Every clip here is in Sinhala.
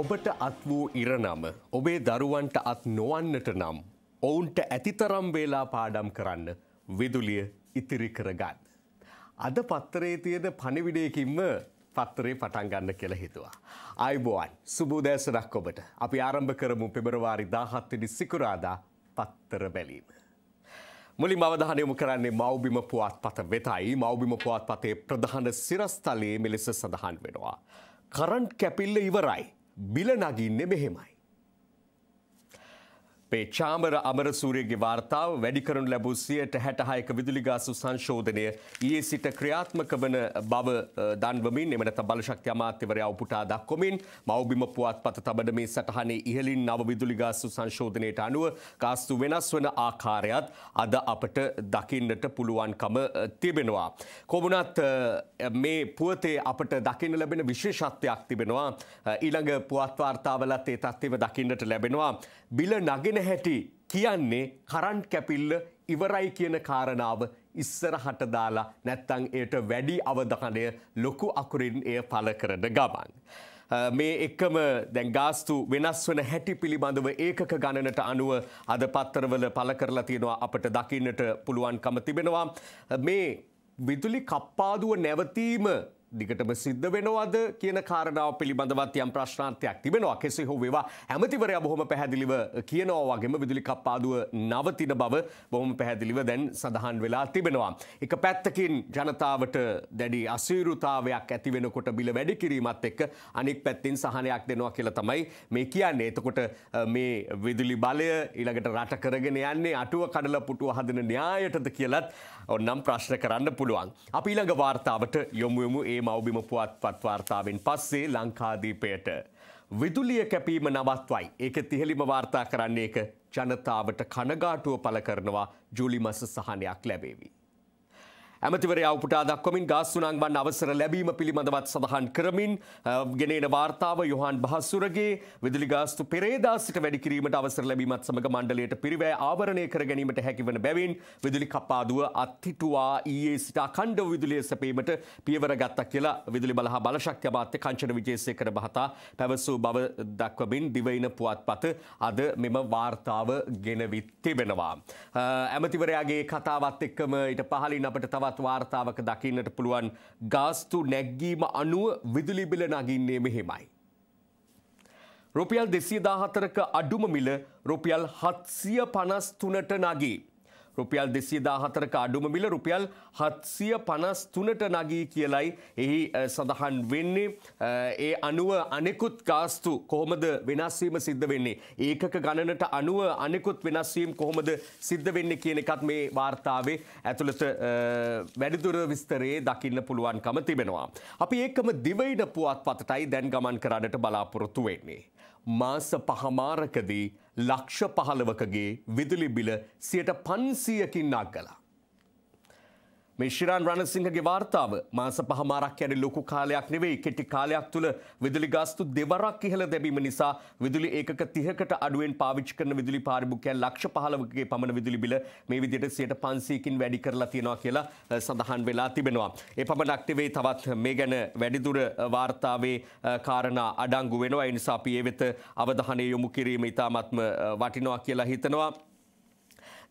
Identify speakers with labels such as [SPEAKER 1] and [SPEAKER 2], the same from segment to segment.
[SPEAKER 1] ඔබට අත් වූ
[SPEAKER 2] ඉරනම ඔබේ දරුවන්ට අත් නොවන්නට නම් ඔවුන්ට ඇතිතරම් වේලා පාඩම් කරන්න විදුලිය ඉතිරි කරගත්. අද පත්තරේ තියෙන පණිවිඩයකින්ම පත්තරේ පටන්ගන්න කෙළ හිතුවා. අයිබෝවන් සුබූදෑසනක් ඔබට අපි ආරම්භ කරමු පෙබරවාරි දාහත්තිනි සිකුරාදා පත්තර බැලීම. මුලි මවධානයමු කරන්නේ මවබිම පුවත් පත වෙතයි මවබිම පුවත් පතේ ප්‍රධාන සිරස්ථලයේ මෙලෙස සඳහන් වෙනවා. කරන්ට් කැපිල්ල ඉවරයි. බිල නගින්නේ මෙහෙමයි. අපේ චාමර අමරසූරයගේ වාර්තාව වැඩි කරනු ලැබූ සියයට හැටහායක විදුලිගාසු සංශෝධනය ඒ සිට ක්‍රියාත්මක වන බව දන්වමින් එමනත බලශක්ති අමාත්‍යවරයා උපුටා දක්කොමින් මවබිම පුවත් පත තබන මේ සටහනේ ඉහලින් නව විදුලිගාසු සංශෝධනයට අනුව කාස්තු වෙනස් වන ආකාරයත් අද අපට දකින්නට පුළුවන්කම තිබෙනවා. කොමුණත් මේ පුවතේ අපට දකින්න ලැබෙන විශේෂත්වයක් තිබෙනවා ඊළඟ පුවත්වාර්තාවලත් ඒ තත්ත්ව දකින්නට ලැබෙනවා. බිල නගෙන හැටි කියන්නේ කරන්් කැපිල්ල ඉවරයි කියන කාරණාව ඉස්සරහට දාලා නැත්තං එයට වැඩි අවධහනය ලොකු අකුරින් එය පල කරන ගමන්. මේ එක්කම දැන් ගාස්තු වෙනස් වන හැටි පිළිබඳව ඒකක ගණනට අනුව අද පත්තරවල පල කරලා තියෙනවා අපට දකින්නට පුළුවන්කම තිබෙනවා. මේ විදුලි කප්පාදුව නැවතීම දිගටම සිද්ධ වෙනවාද කියන කාරණාව පිළිබඳවත් යම් ප්‍රශ්නාර්ථයක් තිබෙනවා කෙසේ හෝ වේවා ඇමතිවරයා බොහොම පැහැදිලිව කියනවා වගේම විදුලි කප්පාදුව නවතින බව බොහොම පැහැදිලිව දැන් සඳහන් වෙලා තිබෙනවා. එක පැත්තකින් ජනතාවට දැඩි අසීරුතාවයක් ඇති වෙනකොට බිල වැඩි කිරීමත් එක්ක අනෙක් පැත්තෙන් සහනයක් දෙනවා කියලා තමයි මේ කියන්නේ. එතකොට මේ විදුලි බලය ඊළඟට රට කරගෙන යන්නේ අටුව කඩලා පුටුව හදන න්‍යායටද කියලත් ඔන්නම් ප්‍රශ්න කරන්න පුළුවන්. අපි ඊළඟ වාර්තාවට යොමු යමු ඒ අපේ මවබිම පුවත් පත්වාර්තාවෙන් පස්සේ ලංකාදීපයට. විදුලිය කැපීම නවත්වයි. ඒක තිහෙලිම වාර්තා කරන්නේ එක ජනතාවට කනගාටුව පල කරනවා ජුලි මස සහනයක් ලැබේවී. ඇමතිවරයා උපුටා දක්වමින් ගාස් සුනාංවන් අවසර ලැබීම පිළිබඳවත් සඳහන් කරමින් ගෙනන වාර්තාව යොහන් බහස්සුරගේ විදුලි ගාස්තු පෙරේදා සිට වැඩි කිරීමට අවසර ලැබීමත් සමඟ මණ්ඩලයට පිරිවෑ ආවරණය කර ගැනීමට හැකිවන බැවින් විදුලි කපාදුව අත්හිටුවා ඊයේ සිට අකණ්ඩ විදුලිය සැපීමට පියවර ගත්තා කියලා විදුලි බලහා බලශක්ති අමාත්‍ය කංචන විජේසේකර මහතා පැවසූ බව දක්වමින් දිවයින පුවත්පත අද මෙම වාර්තාව ගෙනවිත් තිබෙනවා. ඇමතිවරයාගේ කතාවත් එක්කම ඊට පහලින් අපට තවත් තවත් වාර්තාවක දකින්නට පුළුවන් ගාස්තු නැග්ගීම අනුව විදුලිබිල නගින්නේ මෙහෙමයි. රුපියල් දෙසිය දාහතරක අඩුම මිල රුපියල් හත්සිය පනස් තුනට නගේ. රුපියල් දෙසිය දාහතරක අඩුම මිල රුපියල් හත්සිය පනස් තුනට නගී කියලයි එහි සඳහන් වෙන්නේ ඒ අනුව අනෙකුත් ගාස්තු කොහොමද වෙනස්වීම සිද්ධ වෙන්නේ. ඒකක ගණනට අනුව අනෙකුත් වෙනස්වීම් කොහොමද සිද්ධ වෙන්න කියන එකත් මේ වාර්තාවේ ඇතුළට වැඩිදුර විස්තරයේ දකින්න පුළුවන්කම තිබෙනවා. අපි ඒකම දිවයින පුවත් පතටයි දැන් ගමන් කරන්නට බලාපොරොත්තු වෙන්නේ. මාස පහමාරකදී ලක්ෂ පහළවකගේ විදුලි බිල සියට පන්සීයකින් අක් කලා. මේ ශිරාන් රණසිංහගේ වාර්තාව මාස පහමාරක් යන ලොකු කාලයක් නෙවෙයි කෙටි කාලයක් තුළ විදුලි ගාස්තු දෙවරක් ඉහළ දැබීම නිසා විදුලි ඒකක 30කට අඩුවෙන් පාවිච්චි කරන විදුලි පාරිභෝගිකයන් ලක්ෂ 15කගේ පමණ විදුලි බිල මේ විදිහට 150කින් වැඩි කරලා තියෙනවා කියලා සඳහන් වෙලා තිබෙනවා. ඒ පමණක් නෙවෙයි තවත් මේ ගැන වැඩිදුර වාර්තාවේ කාරණා අඩංගු වෙනවා. ඒ නිසා අපි ඒ වෙත අවධානය යොමු කිරීම ඉතාමත්ම වටිනවා කියලා හිතනවා.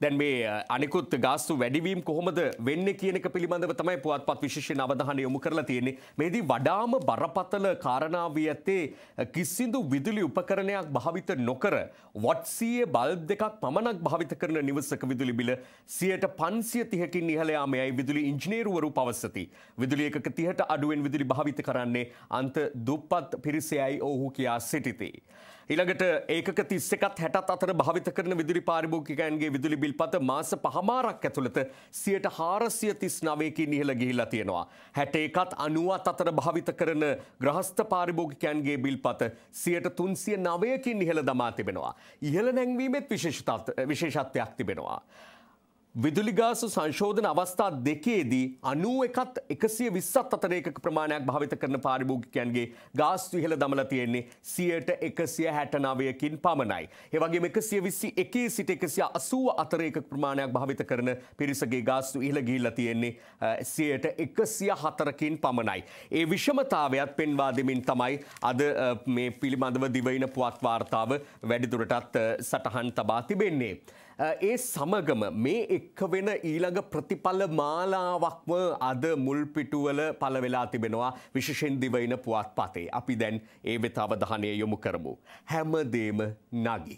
[SPEAKER 2] දැන් මේ අනිකුත් ගාස්තු වැඩිවීම් කොහොමද වෙන්න කියනක පිළිබඳව තමයි පුවත්පත් විශේෂයෙන් අවධානය යොමු කරලා තියෙන්නේ. මේදී වඩාම බරපතල කාරණාව වී ඇත්තේ කිසිදු විදුලි උපකරණයක් භාවිත නොකර වොට්සියේ බල්බ් දෙකක් පමණක් භාවිත කරන නිවසක විදුලි බිල 530කින් ඉහළ යාමයි විදුලි ඉංජිනේරුවරු පවසති. විදුලි එකක 30ට අඩුවෙන් විදුලි භාවිත කරන්නේ අන්ත දුප්පත් පිරිසයයි ඔවුහු කියා සිටිති. ඊළඟට ඒකක 31ත් 60ත් අතර භාවිත කරන විදුලි පාරිභෝගිකයන්ගේ විදුලි බිල් පත මාස පහමාරක් ඇතුළත 439කින් ඉහළ ගිහිලා තියෙනවා. 61ත් 90ත් අතර භාවිත කරන ග්‍රහස්ථ පාරිභෝගිකයන්ගේ බිල් පත 309කින් ඉහළ දමා තිබෙනවා. ඉහළ නැංවීමෙත් විශේෂත්වයක් තිබෙනවා. විදුලිගාසු සංශෝධන අවස්ථා දෙකේදී අනුව එකත් එකසිය විස්සත් අතරේක ප්‍රමාණයක් භාවිත කරන පාරිභෝගිකයන්ගේ ගාස්තු ඉහළ දමල තියෙන්නේ සියට එකසිය හැටනවයකින් පමණයි. ඒවගේ එකසිය විස්සි එකේ සිට එකසිය අසුව අතරේක ප්‍රමාණයක් භාවිත කරන පිරිසගේ ගාස්තු ඉහළ ගිහිල්ල තියෙන්නේ සියට එකසිය හතරකින් පමණයි. ඒ විෂමතාවයත් පෙන්වා දෙමින් තමයි අද මේ පිළිබඳව දිවයින පුවත් වාර්තාව වැඩිදුරටත් සටහන් තබා තිබෙන්නේ. ඒ සමගම මේ එක්ක වෙන ඊළඟ ප්‍රතිඵල මාලාවක්ම අද මුල්පිටුවල පලවෙලා තිබෙනවා විශෂෙන් දිවයින පුවත් පතේ. අපි දැන් ඒ වෙත අවධානය යොමු කරමු. හැමදේම නගී.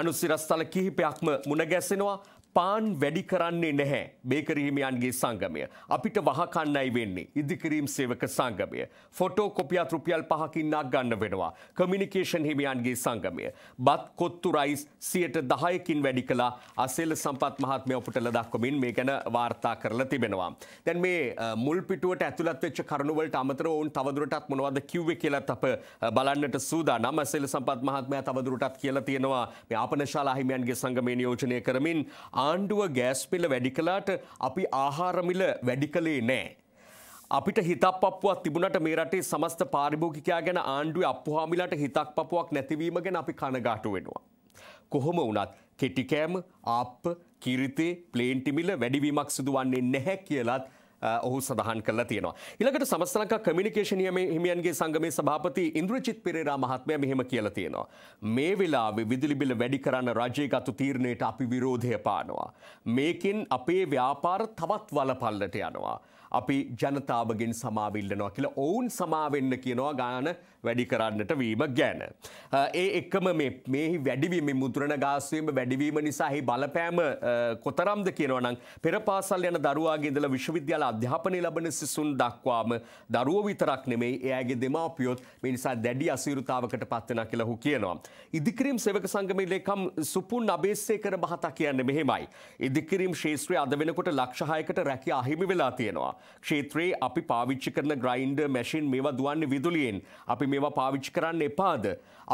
[SPEAKER 2] අනුසිරස්ථල කිහිපයක්ම මුණගැසෙනවා පාන් වැඩි කරන්නේ නැහැ බේකරහිමියන්ගේ සංගමය. අපිට වහකන්නයි වෙන්නේ. ඉදිකිරීම් සේවක සංගමය. ෆොටෝ කොපියත් රුපියල් පහකින්නක් ගන්න වෙනවා. කමිනිිකේෂන් හිමියන්ගේ සංගමය. බත් කොත්තු රයිස් සියට දහයකින් වැඩි කලා අසෙල් සම්පත් මහත්මය ඔපට ලදක්කොමින් මේ ගැන වාර්තා කරලා තිබෙනවා. දැන් මේ මුල්පිටුවට ඇතුළත්වෙච්ච කරුණුවලට අමතර ඔවුන් තවදුරටත් මොනවද කිව්ව කියලත් අප බලන්නට සූදා නම සෙල් සම්පත් මහත්මය තවදුරටත් කියලා තියෙනවා මේ ආපනශාලා හිමියන්ගේ සංගමය නියෝජනය කරමින් ආ ආණ්ඩුව ගෑස්පිල වැඩි කලාට අපි ආහාරමිල වැඩි කළේ නෑ. අපිට හිතක් පපුවක් තිබුණට මේ රටේ සමස්ත පාරිභෝගිකයා ගැන ආණ්ඩුව අප්පුහාමිලට හිතක් පපුවක් නැතිවීම ගැන අපි කණගාටු වෙනවා. කොහොම වනත් කෙටිකෑම ආප්ප කිරිතේ ප්ලේන්ටිමිල වැඩිවීමක් සිදුවන්නේ නැහැ කියලත් ඔහු සඳහන් කල තියෙනවා. ඉළඟට සමස්තනක කමිනිිකේෂනයම හිමියන්ගේ සංගමේ සභාපති ඉන්ද්‍රචිත් පෙරේරා මහත්මය මෙහෙම කියල තියෙනවා. මේ වෙලා විදිලිබිල වැඩි කරන්න රජය ගතු තීරණයට අපි විරෝධය පානවා. මේකින් අපේ ව්‍යාපාර තවත් වලපල්ලට යනවා. අපි ජනතාවගෙන් සමාවිල්ලනවා කියලා ඔවුන් සමාවෙන්න කියනවා ගාන වැඩි කරන්නට වීම ගැන. ඒ එක්කම මේ වැඩිවීම මුදුරන ගාස්වීම වැඩිවීම නිසා හි බලපෑම කොතරම්ද කියනවනම් පෙරපාසල් යන දරුවාගේ ඉඳලා විශ්වවිද්‍යාල අධ්‍යාපනය ලබන සිසුන් දක්වාම දරුවෝ විතරක් නෙමෙයි එයාගේ දෙමාපියොත් මේ නිසා දැඩි අසීරුතාවකට පත් වෙනවා කියලා ඔහු කියනවා. ඉදිකිරීම සේවක සංගමේ ලේකම් සුපුන් අබේසේකර මහතා කියන්නේ මෙහෙමයි. ඉදිකිරීම ශේත්‍රයේ අද වෙනකොට ලක්ෂ 6කට රැකිය අහිමි වෙලා තියෙනවා. ක්ෂේත්‍රයේ අපි පාවිච්චි කරන ග්‍රයින්ඩර් මැෂින් මේවා දුවන්නේ විදුලියෙන්. අපි අපි මේවා පාවිච්චි කරන්න එපාද.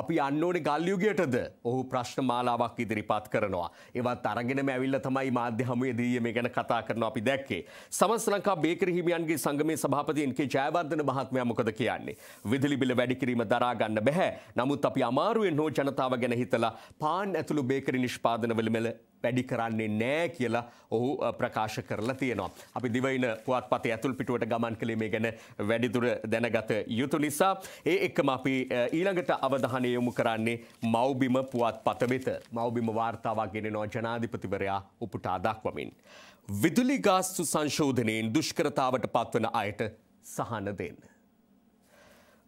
[SPEAKER 2] අපි අන්න ඕනේ ගල්යුගයටද ඔහු ප්‍රශ්න මාලාවක් ඉදිරිපත් කරනවා. ඒවත් අරගෙනම ඇවිල්ලා තමයි මාධ්‍ය හමුවේදී මේ ගැන කතා කරනවා අපි දැක්කේ. සමස්ත ලංකා බේකරි හිමියන්ගේ සංගමේ සභාපති එන්.කේ ජයවර්ධන මහත්මයා මොකද කියන්නේ? විදුලි බිල වැඩි කිරීම දරා ගන්න බෑ. නමුත් අපි අමාරුවෙන් හෝ ජනතාව ගැන හිතලා පාන් ඇතුළු බේකරි නිෂ්පාදනවල මෙල වැඩි කරන්නේ නෑ කියලා ඔහු ප්‍රකාශ කරලා තියෙනවා. අපි දිවයින පුවත්පතේ ඇතුල් පිටුවට ගමන් කළේ මේ ගැන වැඩිදුර දැනගත යුතු නිසා ඒ එක්කම අපි ඊළඟට අවධානය අවධානය යොමු කරන්නේ මව්බිම පුවත්පත වෙත. මව්බිම වාර්තාවක් ගෙනෙනවා ජනාධිපතිවරයා උපුටා දක්වමින්. විදුලි ගාස්තු සංශෝධනයෙන් දුෂ්කරතාවට පත්වන අයට සහන දෙන්න.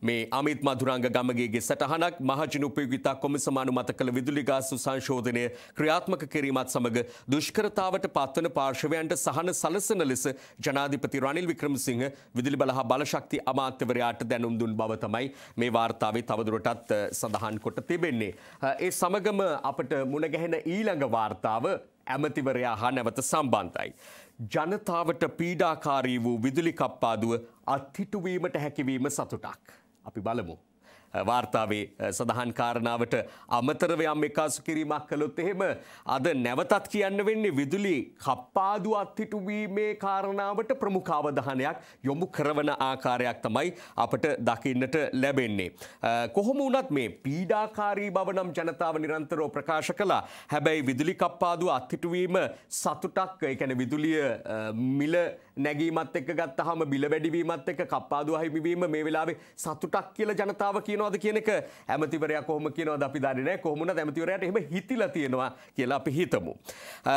[SPEAKER 2] මේ අමිත් මදුරංග ගමගේගේ සටහනක් මහජන උපයෝගිතා කොමිසම අනුමත කළ විදුලි ගාසු සංශෝධනය ක්‍රියාත්මක කිරීමත් සමග දුෂ්කරතාවට පත්වන පාර්ශවයන්ට සහන සලසන ලෙස ජනාධිපති රනිල් වික්‍රමසිංහ විදුලි බල හා බලශක්ති අමාත්‍යවරයාට දැනුම් දුන් බව තමයි මේ වාර්තාවේ තවදුරටත් සඳහන් කොට තිබෙන්නේ. ඒ සමගම අපට මුණගැහෙන ඊළඟ වාර්තාව ඇමතිවරයා හා නැවත සම්බන්ධයි. ජනතාවට පීඩාකාරී වූ විදුලි කප්පාදුව අත්හිටුවීමට හැකිවීම සතුටක්. අපි බලමු වාර්තාවේ සඳහන් කාරණාවට අමතරව යම් එකාසු කිරීමක් කළොත් එහෙම අද නැවතත් කියන්න වෙන්නේ විදුලි කප්පාදු අත්හිටුවීමේ කාරණාවට ප්‍රමුඛ අවධානයක් යොමු කරවන ආකාරයක් තමයි අපට දකින්නට ලැබෙන්නේ. කොහොම වුණත් මේ පීඩාකාරී බව නම් ජනතාව නිරන්තරෝ ප්‍රකාශ කළා. හැබැයි විදුලි කප්පාදුව අත්හිටුවීම සතුටක් ඒ කියන්නේ විදුලිය මිල නැගීමත් එක්ක ගත්තාම බිල වැඩිවීමත් එක්ක කප්පාදු අහිමිවීම මේ වෙලාවේ සතුටක් කියලා ජනතාව කියනවා. තියෙනවද කියන එක ඇමතිවරයා කොහොම කියනවද අපි දන්නේ නැහැ කොහොමුණත් ඇමතිවරයාට එහෙම හිතිලා තියෙනවා කියලා අපි හිතමු.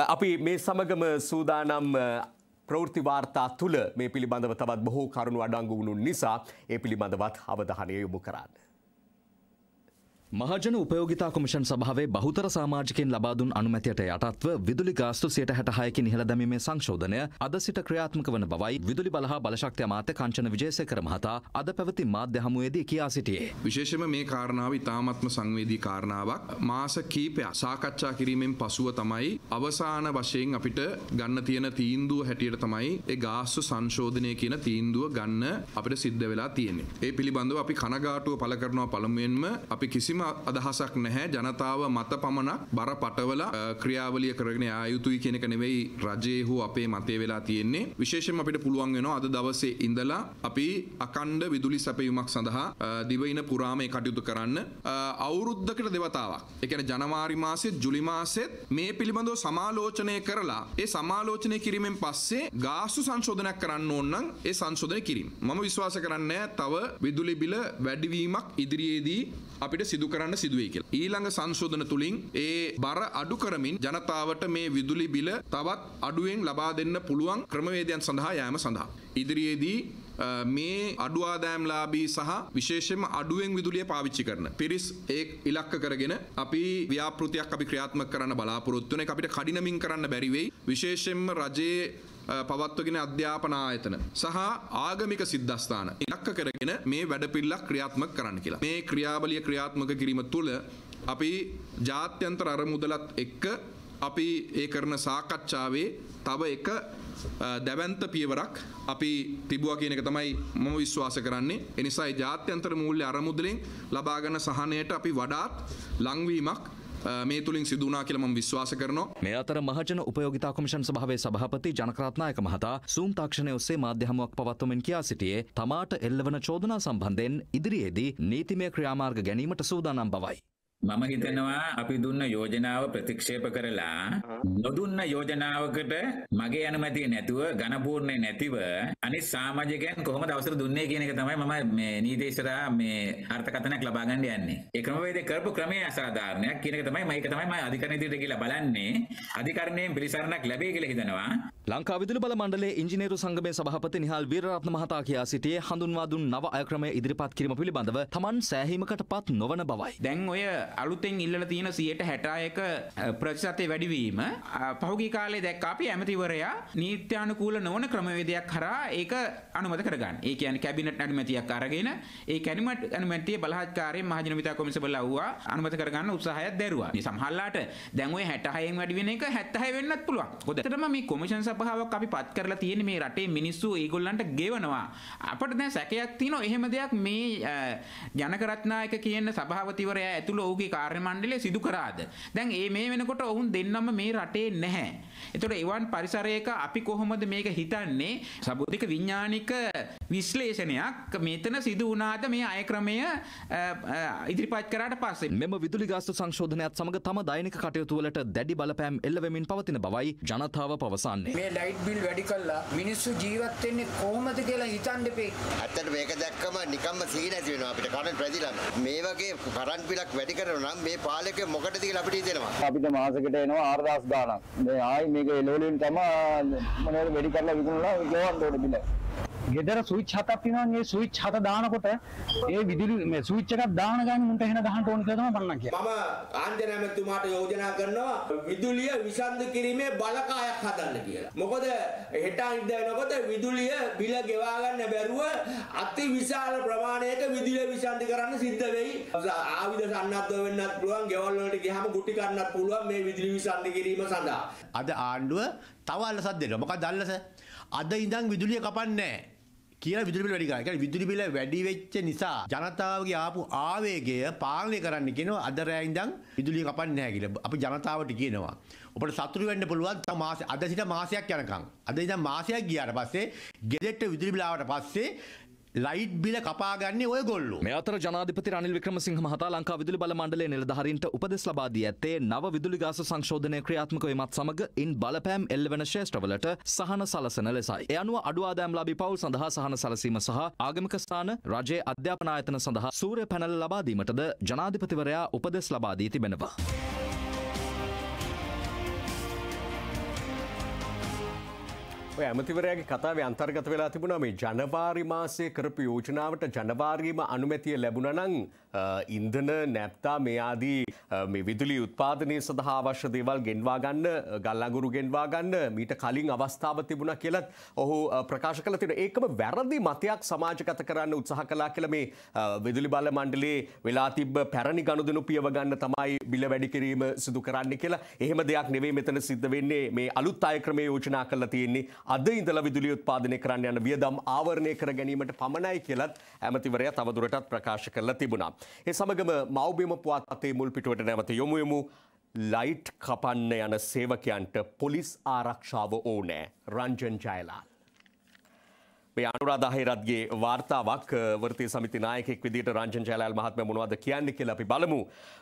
[SPEAKER 2] අපි මේ සමගම සූදානම් ප්‍රෘති වාර්තා තුළ මේ පිළිබඳව තවත් බොහෝ කරුණු අඩංගු වුණු නිසා ඒ පිළිබඳවත් අවධානය යොමු කරන්න.
[SPEAKER 3] මහජන උපයෝගිතා කොමිෂන් සභාවේ බහුතර සාමාජිකෙන් ලබාදුන් අනුමැතියට යටත්ව විදුලි ගාස්තු සියට හැටහයකි නිහල දැමීමේ සංශෝධනය අද සිට ක්‍රියාත්මක වන බවයි විදුලි බලහා බලශක්ති අමාත්‍ය කංචන විජේසේකර මහතා අද පැවති මාධ්‍ය හමුවේදී කියා සිටියේ.
[SPEAKER 4] විශේෂම මේ කාරණාව ඉතාමත්ම සංවේදී කාරණාවක් මාස කීපයක් සාකච්ඡා කිරීමෙන් පසුව තමයි අවසාන වශයෙන් අපිට ගන්න තියෙන තීන්දුව හැටියට තමයි ඒ ගාස්තු සංශෝධනය කියන තීන්දුව ගන්න අපිට සිද්ධ වෙලා තියෙන්නේ. ඒ පිළිබඳව අපි කනගාටුව පළ කරනවා පළමුවෙන්ම අපි කිසිම කිසිම අදහසක් නැහැ ජනතාව මත පමණක් බර පටවල ක්‍රියාවලිය කරගෙන ආයුතුයි කෙනෙක නෙවෙයි රජයේ හෝ අපේ මතය වෙලා තියෙන්නේ විශේෂම අපිට පුළුවන් වෙනවා අද දවසේ ඉඳලා අපි අකණ්ඩ විදුලි සැපයුමක් සඳහා දිවයින පුරාම ඒ කටයුතු කරන්න අවුරුද්දකට දෙවතාවක් ඒ කියන්නේ ජනවාරි මාසෙත් ජුලි මාසෙත් මේ පිළිබඳව සමාලෝචනය කරලා ඒ සමාලෝචනය කිරීමෙන් පස්සේ ගාස්තු සංශෝධනයක් කරන්න ඕන නම් ඒ සංශෝධනය කිරීම මම විශ්වාස කරන්නේ තව විදුලි බිල වැඩිවීමක් ඉදිරියේදී අපිට සිදු කරන්න සිදුවේ කියලා. ඊළඟ සංශෝධන තුලින් ඒ බර අඩු කරමින් ජනතාවට මේ විදුලි බිල තවත් අඩුවෙන් ලබා දෙන්න පුළුවන් ක්‍රමවේදයන් සඳහා යෑම සඳහා. ඉදිරියේදී මේ අඩු ආදායම්ලාභී සහ විශේෂයෙන්ම අඩුවෙන් විදුලිය පාවිච්චි කරන පිරිස් ඒ ඉලක්ක කරගෙන අපි ව්‍යාපෘතියක් අපි ක්‍රියාත්මක කරන්න බලාපොරොත්තු වෙන එක අපිට කඩිනමින් කරන්න බැරි වෙයි විශේෂයෙන්ම රජයේ පවත්වගෙන අධ්‍යාපන ආයතන සහ ආගමික සිද්ධස්ථාන ඉලක්ක කරගෙන මේ වැඩපිළිවෙල ක්‍රියාත්මක කරන්න කියලා. මේ ක්‍රියාවලිය ක්‍රියාත්මක කිරීම තුළ අපි ජාත්‍යන්තර අරමුදලත් එක්ක අපි ඒ කරන සාකච්ඡාවේ තව එක දැවන්ත පියවරක් අපි තිබුවා කියන එක තමයි මම විශ්වාස කරන්නේ. එනිසා ජාත්‍යන්තර මූල්‍ය අරමුදලෙන් ලබා ගන්න සහනයට අපි වඩාත් ලංවීමක් Uh, මේ තුළින් සිදුනා කියලම විශ්වාස කරනවා.
[SPEAKER 3] මේ අතර මහජන උපයෝගතා කොමිෂන් සභාවේ සභාපති ජනකරත්නායක මහතා සූම් තාක්ෂණය ඔස්සේ මාධ්‍යහමුවක් පවත්වමින් කියා සිටියේ තමාට එල්ලවන චෝදනා සම්බන්ධයෙන් ඉදිරියේදී නීතිමය ක්‍රියාමාර්ග ගැනීමට සූදානම් බවයි. මම හිතනවා අපි දුන්න යෝජනාව ප්‍රතික්ෂේප කරලා
[SPEAKER 5] නොදුන්න යෝජනාවකට මගේ අනුමැතිය නැතුව ඝනපූර්ණය නැතිව අනිත් සමාජිකයන් කොහොමද අවසර දුන්නේ කියන එක තමයි මම මේ නීතිශරා මේ අර්ථකථනයක් ලබා ගන්න යන්නේ. ඒ ක්‍රමවේදය කරපු ක්‍රමයේ අසාධාරණයක් කියන එක තමයි මම ඒක තමයි මම අධිකරණ ඉදිරියට ගිහලා බලන්නේ. අධිකරණයෙන් පිළිසරණක් ලැබෙයි
[SPEAKER 3] කියලා හිතනවා. ලංකා විදුලි බල මණ්ඩලයේ ඉංජිනේරු සංගමේ සභාපති නිහාල් වීරරත්න මහතා කියා සිටියේ හඳුන්වා දුන් නව අය ක්‍රමය ඉදිරිපත් කිරීම පිළිබඳව Taman සෑහීමකට පත් නොවන බවයි. දැන් ඔය
[SPEAKER 5] අලුතෙන් ඉල්ලලා තියෙන 161 ප්‍රතිශතය වැඩිවීම පහුගිය කාලේ දැක්ක අපි ඇමතිවරයා නීත්‍යානුකූල නොවන ක්‍රමවේදයක් හරහා ඒක අනුමත කරගන්න. ඒ කියන්නේ කැබිනට් අනුමැතියක් අරගෙන ඒ කැබිනට් අනුමැතිය බලාත්කාරයෙන් මහජන විතා කොමිස බලවුවා අනුමත කරගන්න උත්සාහයක් දැරුවා. මේ සමහරලාට දැන් ওই 60න් වැඩි වෙන එක 76 වෙන්නත් පුළුවන්. හොඳ. ඇත්තටම මේ කොමිෂන් සභාවක් අපි පත් කරලා තියෙන මේ රටේ මිනිස්සු ඒගොල්ලන්ට ගෙවනවා. අපිට දැන් සැකයක් තියෙනවා එහෙම දෙයක් මේ ජනකරත්නායක කියන සභාපතිවරයා ඇතුළු ඔහුගේ කාර්යමණ්ඩලය සිදු කරාද. දැන් ඒ මේ වෙනකොට ඔවුන් දෙන්නම මේ රටේ නැහැ. එතකොට එවන් පරිසරයක අපි කොහොමද මේක හිතන්නේ සබෝධික විඥානික විශ්ලේෂණයක්
[SPEAKER 3] මෙතන සිදු වුණාද මේ අයක්‍රමය ඉදිරිපත් කරාට පස්සේ මෙම විදුලි ගාස්තු සංශෝධනයත් සමග තම දෛනික කටයුතු වලට දැඩි බලපෑම් එල්ල වෙමින් පවතින බවයි ජනතාව පවසන්නේ
[SPEAKER 5] මේ ලයිට් බිල් වැඩි කළා මිනිස්සු ජීවත් වෙන්නේ කොහොමද කියලා හිතන්න එපේ
[SPEAKER 3] ඇත්තට මේක දැක්කම නිකම්ම සීනැති වෙනවා අපිට කරන්ට් වැඩිලා මේ වගේ කරන්ට් බිලක් වැඩි කරනවා නම් මේ පාලකය මොකටද කියලා අපිට හිතෙනවා
[SPEAKER 4] අපිට මාසෙකට එනවා 4000 ගාණක් මේ ආයි මේක එලෝලින්
[SPEAKER 5] තමා මොනවද වැඩි කරලා විකුණලා ගෙවන්න ඕනේ බිල.
[SPEAKER 3] ගෙදර සුවිච් හතක් තියෙනවා
[SPEAKER 5] ඒ සුවිච් හත දානකොට ඒ විදුලි මේ සුවිච් එකක් දාන ගමන් මුන්ට එහෙන ගහන්න ඕන කියලා තමයි මම කියන්නේ මම
[SPEAKER 2] ආණ්ඩුවේ නැමැතුමාට යෝජනා කරනවා විදුලිය විසන්දු කිරීමේ බලකායක් හදන්න කියලා මොකද හෙට අනිද්දා වෙනකොට විදුලිය බිල ගෙවා ගන්න බැරුව අති විශාල ප්‍රමාණයක විදුලිය විසන්දි කරන්න සිද්ධ වෙයි ආවිද සන්නද්ධ වෙන්නත් පුළුවන් ගෙවල් වලට ගියහම ගුටි කන්නත් පුළුවන් මේ විදුලි විසන්දි කිරීම සඳහා
[SPEAKER 3] අද ආණ්ඩුව තව අල්ලසක් දෙනවා මොකක්ද අල්ලස අද ඉඳන් විදුලිය කපන්නේ නැහැ කියලා විදුලි බිල වැඩි කරා. ඒ කියන්නේ විදුලි බිල වැඩි වෙච්ච නිසා ජනතාවගේ ආපු ආවේගය පාලනය කරන්න කියනවා අද
[SPEAKER 2] රෑ ඉඳන් විදුලිය කපන්නේ නැහැ කියලා. අපි ජනතාවට කියනවා. ඔබට සතුටු වෙන්න පුළුවන් මාස අද
[SPEAKER 3] සිට මාසයක් යනකම්. අද ඉඳන් මාසයක් ගියාට පස්සේ ගෙදෙට්ට විදුලි බිල ආවට පස්සේ ලයිට් බිල කපාගන්න ඔය ගොල්ල මෙතර ජනාධපති රනිල් වික්‍රමසිංහ මහතා ලංකා විදුලි බල මණ්ඩලේ නිලධාරීන්ට උපදෙස් ලබා දී ඇත්තේ නව විදුලි ගාස සංශෝධනය ක්‍රියාත්මක වීමත් සමග ඉන් බලපෑම් එල්ලවන ශේෂ්ඨවලට සහන සලසන ලෙසයි. ඒ අනුව අඩු ආදායම්ලාභී පවුල් සඳහා සහන සැලසීම සහ ආගමික ස්ථාන රජයේ අධ්‍යාපන ආයතන සඳහා සූර්ය පැනල ලබා දීමටද ජනාධිපතිවරයා උපදෙස් ලබා දී තිබෙනවා.
[SPEAKER 2] ඔය ඇමතිවරයාගේ කතාවේ අන්තර්ගත වෙලා තිබුණා මේ ජනවාරි මාසයේ කරපු යෝජනාවට ජනවාරියේම අනුමැතිය ලැබුණා නම් ඉන්ධන නැත්තා මෙයාදී මේ විදුලි උත්පාදනය සඳහා අවශ්‍ය දේවල් ගෙන්වා ගන්න ගල්ලඟුරු ගෙන්වා ගන්න මීට කලින් අවස්ථාව තිබුණ කියලත් ඔහු ප්‍රකාශ කළ තින ඒකම වැරදි මතයක් සමාජගත කරන්න උත්සාහ කලා කළ මේ විදුලි බල මණ්ඩලේ වෙලා තිබ පැරණි ගණුදනු පියව ගන්න තමයි බිල වැඩි කිරීම සිදු කරන්න කියලා එහෙම දෙයක් නෙවේ මෙතන සිද්ධ වෙන්නේ මේ අලුත් අය ක්‍රමය යෝජනා කරලා තියෙන්නේ අද ඉඳලා විදුලි උත්පාදනය කරන්න යන වියදම් ආවරණය කර ගැනීමට පමණයි කියලත් ඇමතිවරයා තවදුරටත් ප්‍රකාශ කරලා තිබුණා. ඒ සමගම මව්බිම පුවත් අතේ මුල් පිටුවට නැවත යොමු යමු ලයිට් කපන්න යන සේවකයන්ට පොලිස් ආරක්ෂාව ඕනෑ රංජන් ජයලාල් මේ අනුරාධාහිරත්ගේ වාර්තාවක් වෘත්ති සමිති නායකෙක් විදිහට රංජන් ජයලාල් මහත්මයා මොනවද කියන්නේ කියලා අපි බලමු.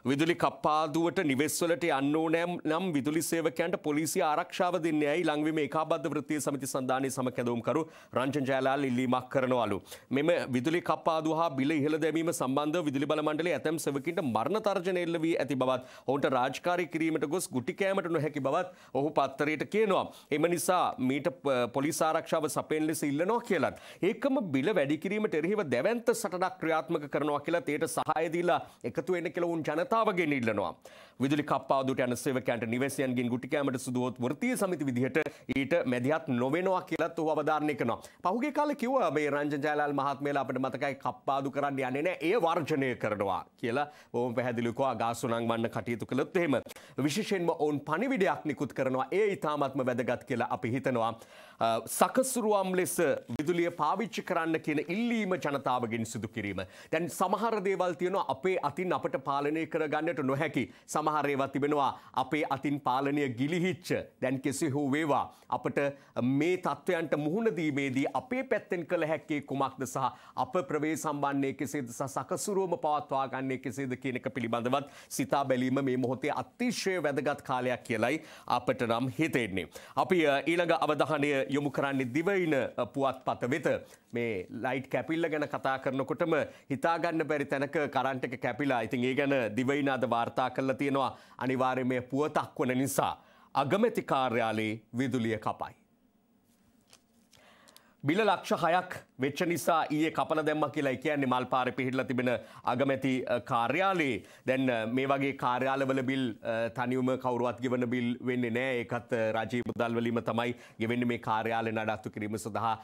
[SPEAKER 2] විදුලි කප්පාදුවට නිවෙස්වලට යන්න ඕනේ නම් විදුලි සේවකයන්ට පොලිසිය ආරක්ෂාව දෙන්නේ ඇයි ලංවිමේ ඒකාබද්ධ වෘත්ති සමිති සන්ධානයේ සමකැඳවුම්කරු රංජන් ජයලාල් ඉල්ලීමක් කරනවලු. මෙම විදුලි කප්පාදුව හා බිල ඉහළ දැමීම සම්බන්ධව විදුලි බල මණ්ඩලයේ ඇතැම් සේවකින්ට මරණ තර්ජන එල්ල වී ඇති බවත් ඔවුන්ට රාජකාරී කිරීමට ගොස් ගුටි කෑමට නොහැකි බවත් ඔහු පත්තරයට කියනවා. එම නිසා මීට පොලිස් ආරක්ෂාව සපයන ලෙස ඉල්ලනවා කියලා කරගත්. ඒකම බිල වැඩිකිරීමට එරෙහිව දැවන්ත සටනක් ක්‍රියාත්මක කරනවා කියලා තේට සහයදීලා එකතු වෙන්න කියලා උන් ජනතාවගෙන් ඉල්ලනවා. විදුලි කප්පාදුට යන සේවකයන්ට නිවැසියන්ගෙන් ගුටි කෑමට සුදු වූ වෘත්තීය සමිති විදිහට ඊට මැදිහත් නොවෙනවා කියලාත් ඔහු අවධාරණය කරනවා. පහුගිය කාලේ කිව්වා මේ රංජන් ජයලාල් මහත්මයාලා අපිට මතකයි කප්පාදු කරන්න යන්නේ නැහැ. ඒ වර්ජනය කරනවා කියලා බොහොම පැහැදිලිව කිව්වා ගාසුණන් වන්න කටයුතු කළොත් එහෙම. විශේෂයෙන්ම ඔවුන් පණිවිඩයක් නිකුත් කරනවා. ඒ ඊටාත්ම වැදගත් කියලා අපි හිතනවා. සකසුරුවම් ලෙස විදුලි පොලිය පාවිච්චි කරන්න කියන ඉල්ලීම ජනතාවගෙන් සිදු කිරීම. දැන් සමහර දේවල් තියෙනවා අපේ අතින් අපට පාලනය කරගන්නට නොහැකි. සමහර ඒවා තිබෙනවා අපේ අතින් පාලනය ගිලිහිච්ච. දැන් කෙසේ හෝ වේවා අපට මේ තත්ත්වයන්ට මුහුණ දීමේදී අපේ පැත්තෙන් කළ හැක්කේ කුමක්ද සහ අප ප්‍රවේ සම්බන්නේ කෙසේද සහ සකසුරුවම පවත්වා ගන්නේ කෙසේද කියන එක පිළිබඳවත් සිතා බැලීම මේ මොහොතේ අතිශය වැදගත් කාලයක් කියලයි අපට නම් හිතෙන්නේ. අපි ඊළඟ අවධානය යොමු කරන්නේ දිවයින පුවත් පත වෙත මේ ලයිට් කැපිල්ල ගැන කතා කරනකොටම හිතාගන්න බැරි තැනක කරන්ට එක කැපිලා ඉතින් ඒ ගැන දිවයිනාද වාර්තා කරලා තියෙනවා අනිවාර්ය මේ පුවතක් වන නිසා අගමැති කාර්යාලයේ විදුලිය කපයි. බිල ලක්ෂ හයක් වෙච්ච නිසා ඊයේ කපල දැම්ම කියලා කියන්නේ මල් පාර පිහිටලා තිබෙන අගමැති කාර්යාලයේ දැන් මේ වගේ කාර්යාලවල බිල් තනියම කවුරුවත් ගෙවන බිල් වෙන්නේ නැහැ ඒකත් රජයේ මුදල් වලින්ම තමයි ගෙවෙන්නේ මේ කාර්යාලය නඩත්තු කිරීම සඳහා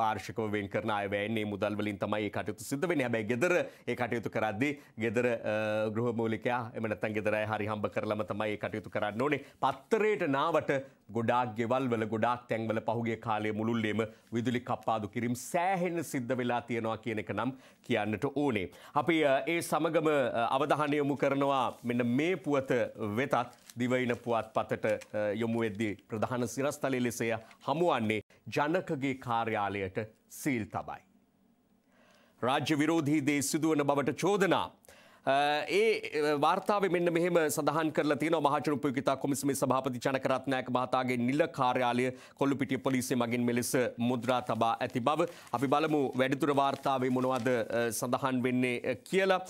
[SPEAKER 2] වාර්ෂිකව වෙන් කරන අය වැයන්නේ මුදල් වලින් තමයි ඒ කටයුතු සිද්ධ වෙන්නේ හැබැයි ගෙදර ඒ කටයුතු කරද්දී ගෙදර ගෘහ මූලිකයා එහෙම නැත්නම් ගෙදර අය හරි හම්බ කරලම තමයි ඒ කටයුතු කරන්න ඕනේ පත්තරේට නාවට ගොඩාක් ගෙවල් වල ගොඩාක් තැන්වල පහුගිය කාලයේ මුළුල්ලේම විදුලි කප්පාදු කිරීම සෑ සෑහෙන සිද්ධ වෙලා තියෙනවා කියන එක නම් කියන්නට ඕනේ. අපි ඒ සමගම අවධානය යොමු කරනවා මෙන්න මේ පුවත වෙතත් දිවයින පුවත් පතට යොමු වෙද්දී ප්‍රධාන සිරස්තලය ලෙසය හමුවන්නේ ජනකගේ කාර්යාලයට සීල් තබයි. රාජ්‍ය විරෝධීදේ සිදුවන බවට චෝදනා ඒ වාර්තාව මෙන්න මෙහෙම සඳහන් කරලා තියෙනවා මහජනපයෝගිතා කොමිසමේ සභාපති චනකරත්නායක මහතාගේ නිල කාර්යාලය කොල්ලුපිටිය පොලිසිය මගින් මෙලෙස මුද්‍රා තබා ඇති බව අපි බලමු වැඩිදුර වාර්තාවේ මොනවද සඳහන් වෙන්නේ කියලා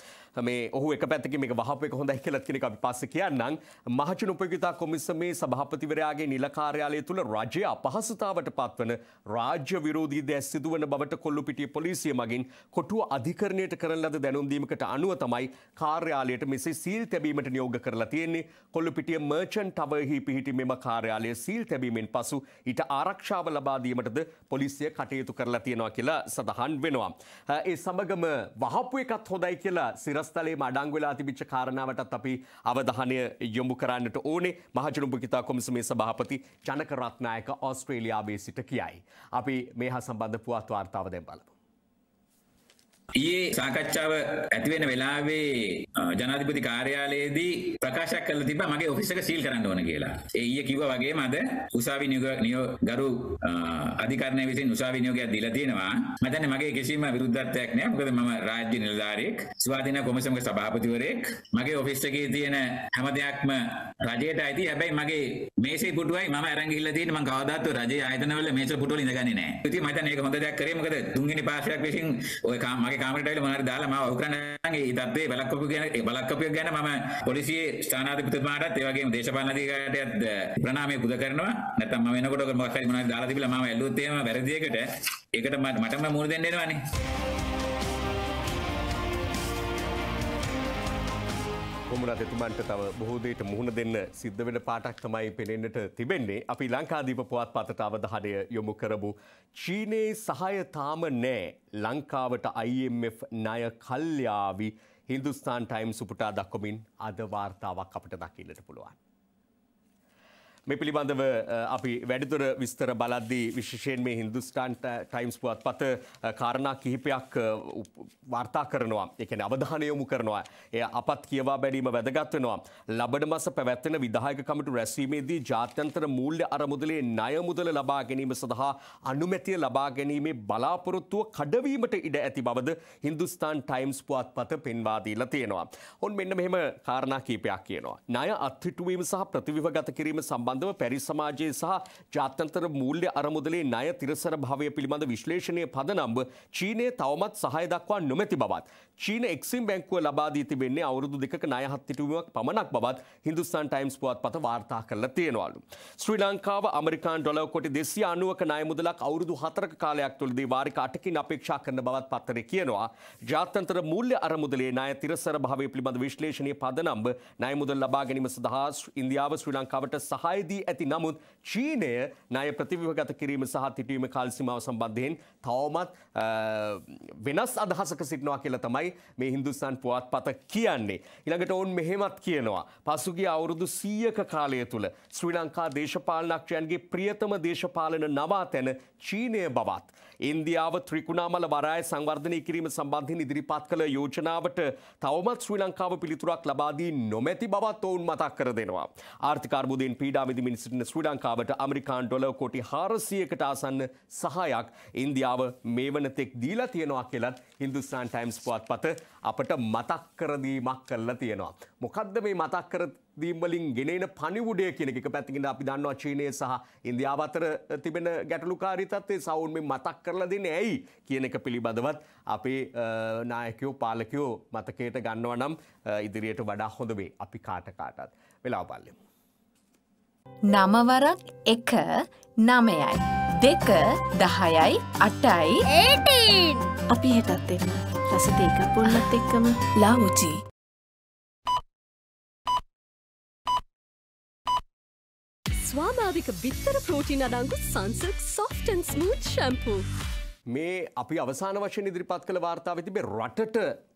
[SPEAKER 2] මේ ඔහු එක පැත්තක මේ වහපක හොඳයි කියලත් කෙනෙක් අපි පස්ස කියන්නම් මහජන උපයෝගිතා කොමිසමේ සභාපතිවරයාගේ නිල කාර්යාලය තුළ රජය අපහසුතාවට පත්වන රාජ්‍ය විරෝධී දැස් සිදුවන බවට කොල්ලුපිටිය පොලිසිය මගින් කොටුව අධිකරණයට කරන ලද දැනුම් දීමකට අනුව තමයි කාර්යාලයට මෙසේ සීල් තැබීමට නියෝග කරලා තියෙන්නේ කොල්ලුපිටිය මර්චන්ට් ටවර්හි පිහිටි මෙම කාර්යාලය සීල් තැබීමෙන් පසු ඊට ආරක්ෂාව ලබා දීමටද පොලිසිය කටයුතු කරලා තියෙනවා කියලා සඳහන් වෙනවා ඒ සමගම වහපු එකත් හොඳයි කියලා සිර දිනස්ථලේ අඩංගවෙලා තිබිච්ච කාරණාවටත් අපි අවධානය යොමු කරන්නට ඕනේ මහජනුභකිතා කොමිසමේ සභාපති ජනකරත්නායක ඔස්ට්‍රේලියාවේ සිට කියයි. අපි මේහා සම්බන්ධ පුවත් වාර්තාව දැන් බලමු.
[SPEAKER 5] ඊයේ සාකච්ඡාව ඇති වෙන වෙලාවේ ජනාධිපති කාර්යාලයේදී ප්‍රකාශයක් කළා තිබ්බා මගේ ඔෆිස් එක සීල් කරන්න ඕන කියලා. ඒ ඊයේ කිව්වා වගේම අද උසාවි නියෝගරු අධිකරණය විසින් උසාවි නියෝගයක් දීලා තියෙනවා. මම දන්නේ මගේ කිසිම විරුද්ධත්වයක් නෑ. මොකද මම රාජ්‍ය නිලධාරියෙක්, ස්වාධීන කොමිසමක සභාපතිවරයෙක්. මගේ ඔෆිස් එකේ තියෙන හැම දෙයක්ම රජයට අයිති. හැබැයි මගේ මේසේ පුටුවයි මම අරන් ගිහිල්ලා තියෙන්නේ. මම කවදාවත් රජයේ ආයතනවල මේසේ පුටුවල ඉඳගන්නේ නෑ. ඉතින් මම හිතන්නේ මේක හොඳ දෙයක් කරේ. මොකද තුන්වෙනි පාර්ශ්වයක් විසින් ඔය මගේ කාමරටයිල මාර දාලා මම ඔහු කරන්න ඒ තත්ත්වේ බලක්කපු ගැන ඒ බලක්කපිය ගැන මම පොලිසියේ ස්ථානාධිපතිතුමාටත් ඒ වගේම දේශපාලන අධිකාරියටත් ප්‍රණාමය පුද කරනවා නැත්නම් මම එනකොට මොකක් හරි මොනවද දාලා තිබිලා මම ඇල්ලුවොත් එහෙම වැරදි එකට ඒකට මටම මූණ දෙන්න වෙනවනේ
[SPEAKER 2] කොමරදතුමන්ට තව බොහෝදයට මුහුණ දෙන්න සිද්ධ වෙන පාටක් තමයි පෙනෙන්නට තිබෙන්නේ. අපි ලංකාදීප පුවත් පතට අවධහනය යොමු කරපු. චීනයේ සහය තාම නෑ ලංකාවට IMF ණය කල්්‍යාවි හිදුස්ථාන් ටයිම් සුපුටා දක්කොමින් අද වාර්තාවක් අපට දකින්නට පුළුවන්. මේ පිළිබඳව අපි වැඩිදුර විස්තර බලද්දී විශේෂයෙන් මේ හින්දුස්ටාන් ටයිම්ස් පුවත් පත කාරණා කිහිපයක් වාර්තා කරනවා එකන අවධානය යොමු කරනවා එය අපත් කියවා බැලීම වැදගත් වෙනවා ලබන මස පැවැත්වෙන විදායක කමිටු රැස්වීමේදී ජාත්‍යන්තර මූල්‍ය අරමුදලේ ණය මුදල ලබා ගැනීම සඳහා අනුමැතිය ලබා ගැනීමේ බලාපොරොත්තුව කඩවීමට ඉඩ ඇති බවද හින්දුස්ථාන් ටයිම්ස් පුවත් පත පෙන්වා දීලා තියෙනවා. ඔන් මෙන්න මෙහෙම කාරණා කීපයක් කියනවා. ණය අත්හිටුවීම සහ ප්‍රතිවිව ගත කිරීම සම්බන්ධ සම්බන්ධව පැරිස් සමාජයේ සහ ජාත්‍යන්තර මූල්‍ය අරමුදලේ ණය තිරසර භාවය පිළිබඳ විශ්ලේෂණය පදනම්ව චීනය තවමත් සහය දක්වා නොමැති බවත් චීන එක්සිම් බැංකුව ලබා දී තිබෙන්නේ අවුරුදු දෙකක ණයහත්තිටුවීමක් පමණක් බවත් හින්දුස්ථාන් ටයිම්ස් පුවත්පත වාර්තා කරලා තියෙනවලු. ශ්‍රී ලංකාව අමරිකානු ඩොලර් කොටි 290ක ණය මුදලක් අවුරුදු 4ක කාලයක් තුළදී වාරික 8කින් අපේක්ෂා කරන බවත් පත්තරේ කියනවා. ජාත්‍යන්තර මූල්‍ය අරමුදලේ ණය තිරසර භාවය පිළිබඳ විශ්ලේෂණයේ පදනම්ව ණය මුදල් ලබා ගැනීම සඳහා ඉන්දියාව ශ්‍රී ලංකාවට සහාය දී ඇති නමුත් චීනය ණය ප්‍රතිවගත කිරීම සහ තිටීම කාලසිමාව සම්බන්ධයෙන් තවමත් වෙනස් අදහසක සිටනවා කියලා තමයි මේ හින්දුස්තන් පුවත් පත කියන්නේ. ඉළඟට ඔවුන් මෙහෙමත් කියනවා. පසුගේ අවුරුදු සීයක කාලය තුළ ශ්‍රී ලංකා දේශපාලනක්ෂයන්ගේ ප්‍රියතම දේශපාලන නවා තැන චීනය බවත්. ඉන්දියාව ත්‍රිකුණාමල වරාය සංවර්ධනය කිරීම සම්බන්ධයෙන් ඉදිරිපත් කළ යෝජනාවට තවමත් ශ්‍රී ලංකාව පිළිතුරක් ලබාදී නොමැති බවත් ඔවුන් මතක් කර දෙනවා. ආර්ථිකාර්බුදයෙන් පීඩාමිදිමින් සිටින ශ්‍රී ලංකාවට අමරිකාන් ඩොලර් කොටි හාරසියකට ආසන්න සහයක් ඉන්දියාව තව මේ වනතෙක් දීලා තියෙනවා කියලත් හින්දුස්ථාන් ටයිම්ස් පුවත් පත අපට මතක් කරදීමක් කරලා තියෙනවා. මොකක්ද මේ මතක් කර දීම්වලින් ගෙනෙන පනිවුඩය කියන එක පැතිකිට අපි දන්නවා චීනය සහ ඉන්දියාව අතර තිබෙන ගැටලුකාරිතත්වේ සවුන් මේ මතක් කරලා දෙන්න ඇයි කියන එක පිළිබඳවත් අපේ නායකයෝ පාලකයෝ මතකයට ගන්නව නම් ඉදිරියට වඩා හොඳ වේ අපි කාටකාටත් වෙලා පල්ලෙමු.
[SPEAKER 3] නමවරක් එක නමයයි. දෙක දහයයි අටයි ඒටීන්! අපි හෙටත්
[SPEAKER 1] එන්න රසට එක පොල්ලත් එක්කම ලාවුචී. ස්වාභාවික බිත්තර ප්‍රෝටීන්
[SPEAKER 4] අඩංගු සංසක් සොෆ්ටන් ස්මූට් ශැම්පූ.
[SPEAKER 2] මේ අපි අවසාන වශයෙන් ඉදිරිපත් කළ වාර්තාව තිබේ රටට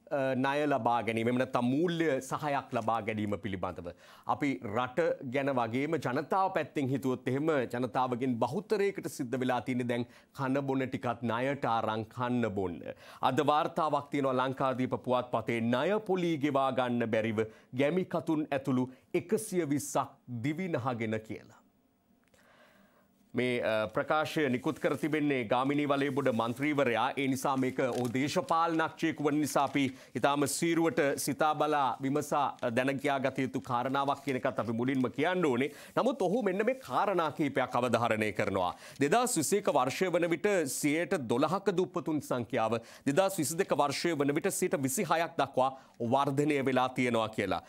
[SPEAKER 2] ණය ලබා ගැනීම එමන තමූල්්‍ය සහයක් ලබා ගැනීම පිළිබඳව. අපි රට ගැන වගේම ජනතාව පැත්තෙන් හිතුවොත් එහෙම ජනතාවගෙන් බහුතරයකට සිද්ධ වෙලා තියෙන දැන් කන්න බොන ටිකත් ණයට ආරං කන්න බොන්න. අද වාර්තාවක් තියෙනවා ලංකාදීප පුවත් පතේ ණය පොලී ගෙවා ගන්න බැරිව ගැමි කතුන් ඇතුළු 120ක් දිවි නහගෙන කියලා. මේ ප්‍රකාශය නිකුත් කර තිබෙන්නේ ගාමිණී වලේබුඩ මන්ත්‍රීවරයා ඒ නිසා මේක ඔහු දේශපාලනඥයෙකු වන නිසා අපි ඊටාම සීරුවට සිතා බලා විමසා දැන කියා ගත යුතු කාරණාවක් කියන එකත් අපි මුලින්ම කියන්න ඕනේ. නමුත් ඔහු මෙන්න මේ කාරණා කිහිපයක් අවධාරණය කරනවා. 2021 වර්ෂය වන විට 112ක දුප්පතුන් සංඛ්‍යාව 2022 වර්ෂය වන විට 26ක් දක්වා වර්ධනය වෙලා තියෙනවා කියලා.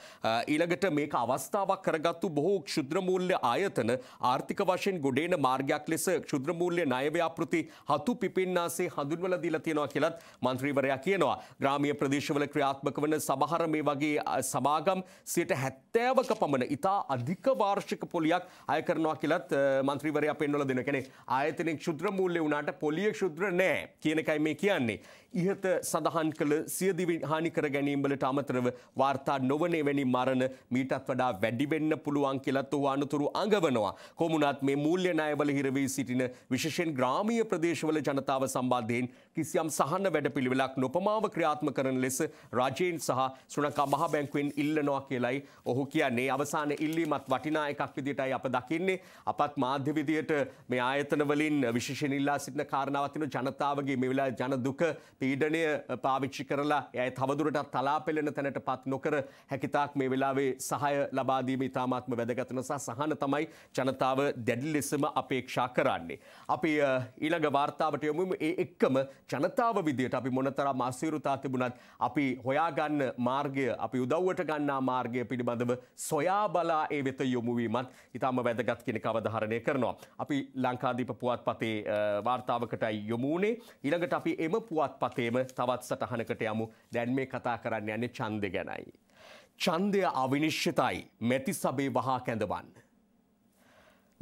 [SPEAKER 2] ඊළඟට මේක අවස්ථාවක් කරගත්තු බොහෝ ක්ෂුද්‍ර මූල්‍ය ආයතන ආර්ථික වශයෙන් ගොඩේන මාර්ගයක් ලෙස ක්ෂුද්‍රමූල්‍ය නයව්‍යාපෘති හතු පිපින්නාසේ හඳුන්වල දීලා තියෙනවා කියලත් මන්ත්‍රීවරයා කියනවා. ග්‍රාමීය ප්‍රදේශවල ක්‍රියාත්මක වන සමහර මේ වගේ සමාගම් 70ක පමණ ඉතා අධික වාර්ෂික පොලියක් අය කරනවා කියලත් මන්ත්‍රීවරයා පෙන්වලා දෙනවා. කියන්නේ ආයතනයේ ක්ෂුද්‍රමූල්‍ය වුණාට පොලිය ක්ෂුද්‍ර නෑ කියන එකයි මේ කියන්නේ. ඉහත සඳහන් කළ සියදිවි හානිකර ගැනීම්වලට අමතරව වාර්තා නොවනේ වැනි මරණ මීටත් වඩා වැඩිවෙන්න පුළුවන් කියලත් ඔහු අනතුරු අඟවනවා. කොමුණත් මේ මූල්‍ය ණයවල හිරවී සිටින විශේෂයෙන් ග්‍රාමීය ප්‍රදේශවල ජනතාව සම්බන්ධයෙන් කිසියම් සහන වැඩපිළිවෙලක් නොපමාව ක්‍රියාත්ම කරන ලෙස රජයෙන් සහ සුනකා මහ බැංකුවෙන් ඉල්ලනවා කියලයි ඔහු කියන්නේ අවසාන ඉල්ලීමත් වටිනා එකක් විදිහටයි අප දකින්නේ අපත් මාධ්‍ය විදියට මේ ආයතන වලින් විශේෂයෙන් ඉල්ලා සිටින කාරණාවක් තියෙන ජනතාවගේ මේ වෙලාවේ ජන දුක පීඩණය පාවිච්චි කරලා එය තවදුරටත් තලා පෙළෙන තැනට පත් නොකර හැකිතාක් මේ වෙලාවේ සහාය ලබා දීම ඉතාමත්ම වැදගත් වෙනසා සහන තමයි ජනතාව දැඩි ලෙසම අපේක්ෂා කරන්නේ. අපි ඊළඟ වාර්තාවට යොමුම ඒ එක්කම ජනතාව විදියට අපි මොනතරම් අසීරුතා තිබුණත් අපි හොයාගන්න මාර්ගය අපි උදව්වට ගන්නා මාර්ගය පිළිබඳව සොයා බලා ඒ වෙත යොමුවීමත් ඉතාම වැදගත් කෙනෙක් අවධාරණය කරනවා. අපි ලංකාදීප පුවත්පතේ වාර්තාවකටයි යොමුනේ ඊළඟට අපි එම පුවත්පතේම තවත් සටහනකට යමු දැන් මේ කතා කරන්න යන්නේ ඡන්දය ගැනයි. ඡන්දය අවිනිශ්චිතයි මෙති සබේ වහා කැඳවන්න.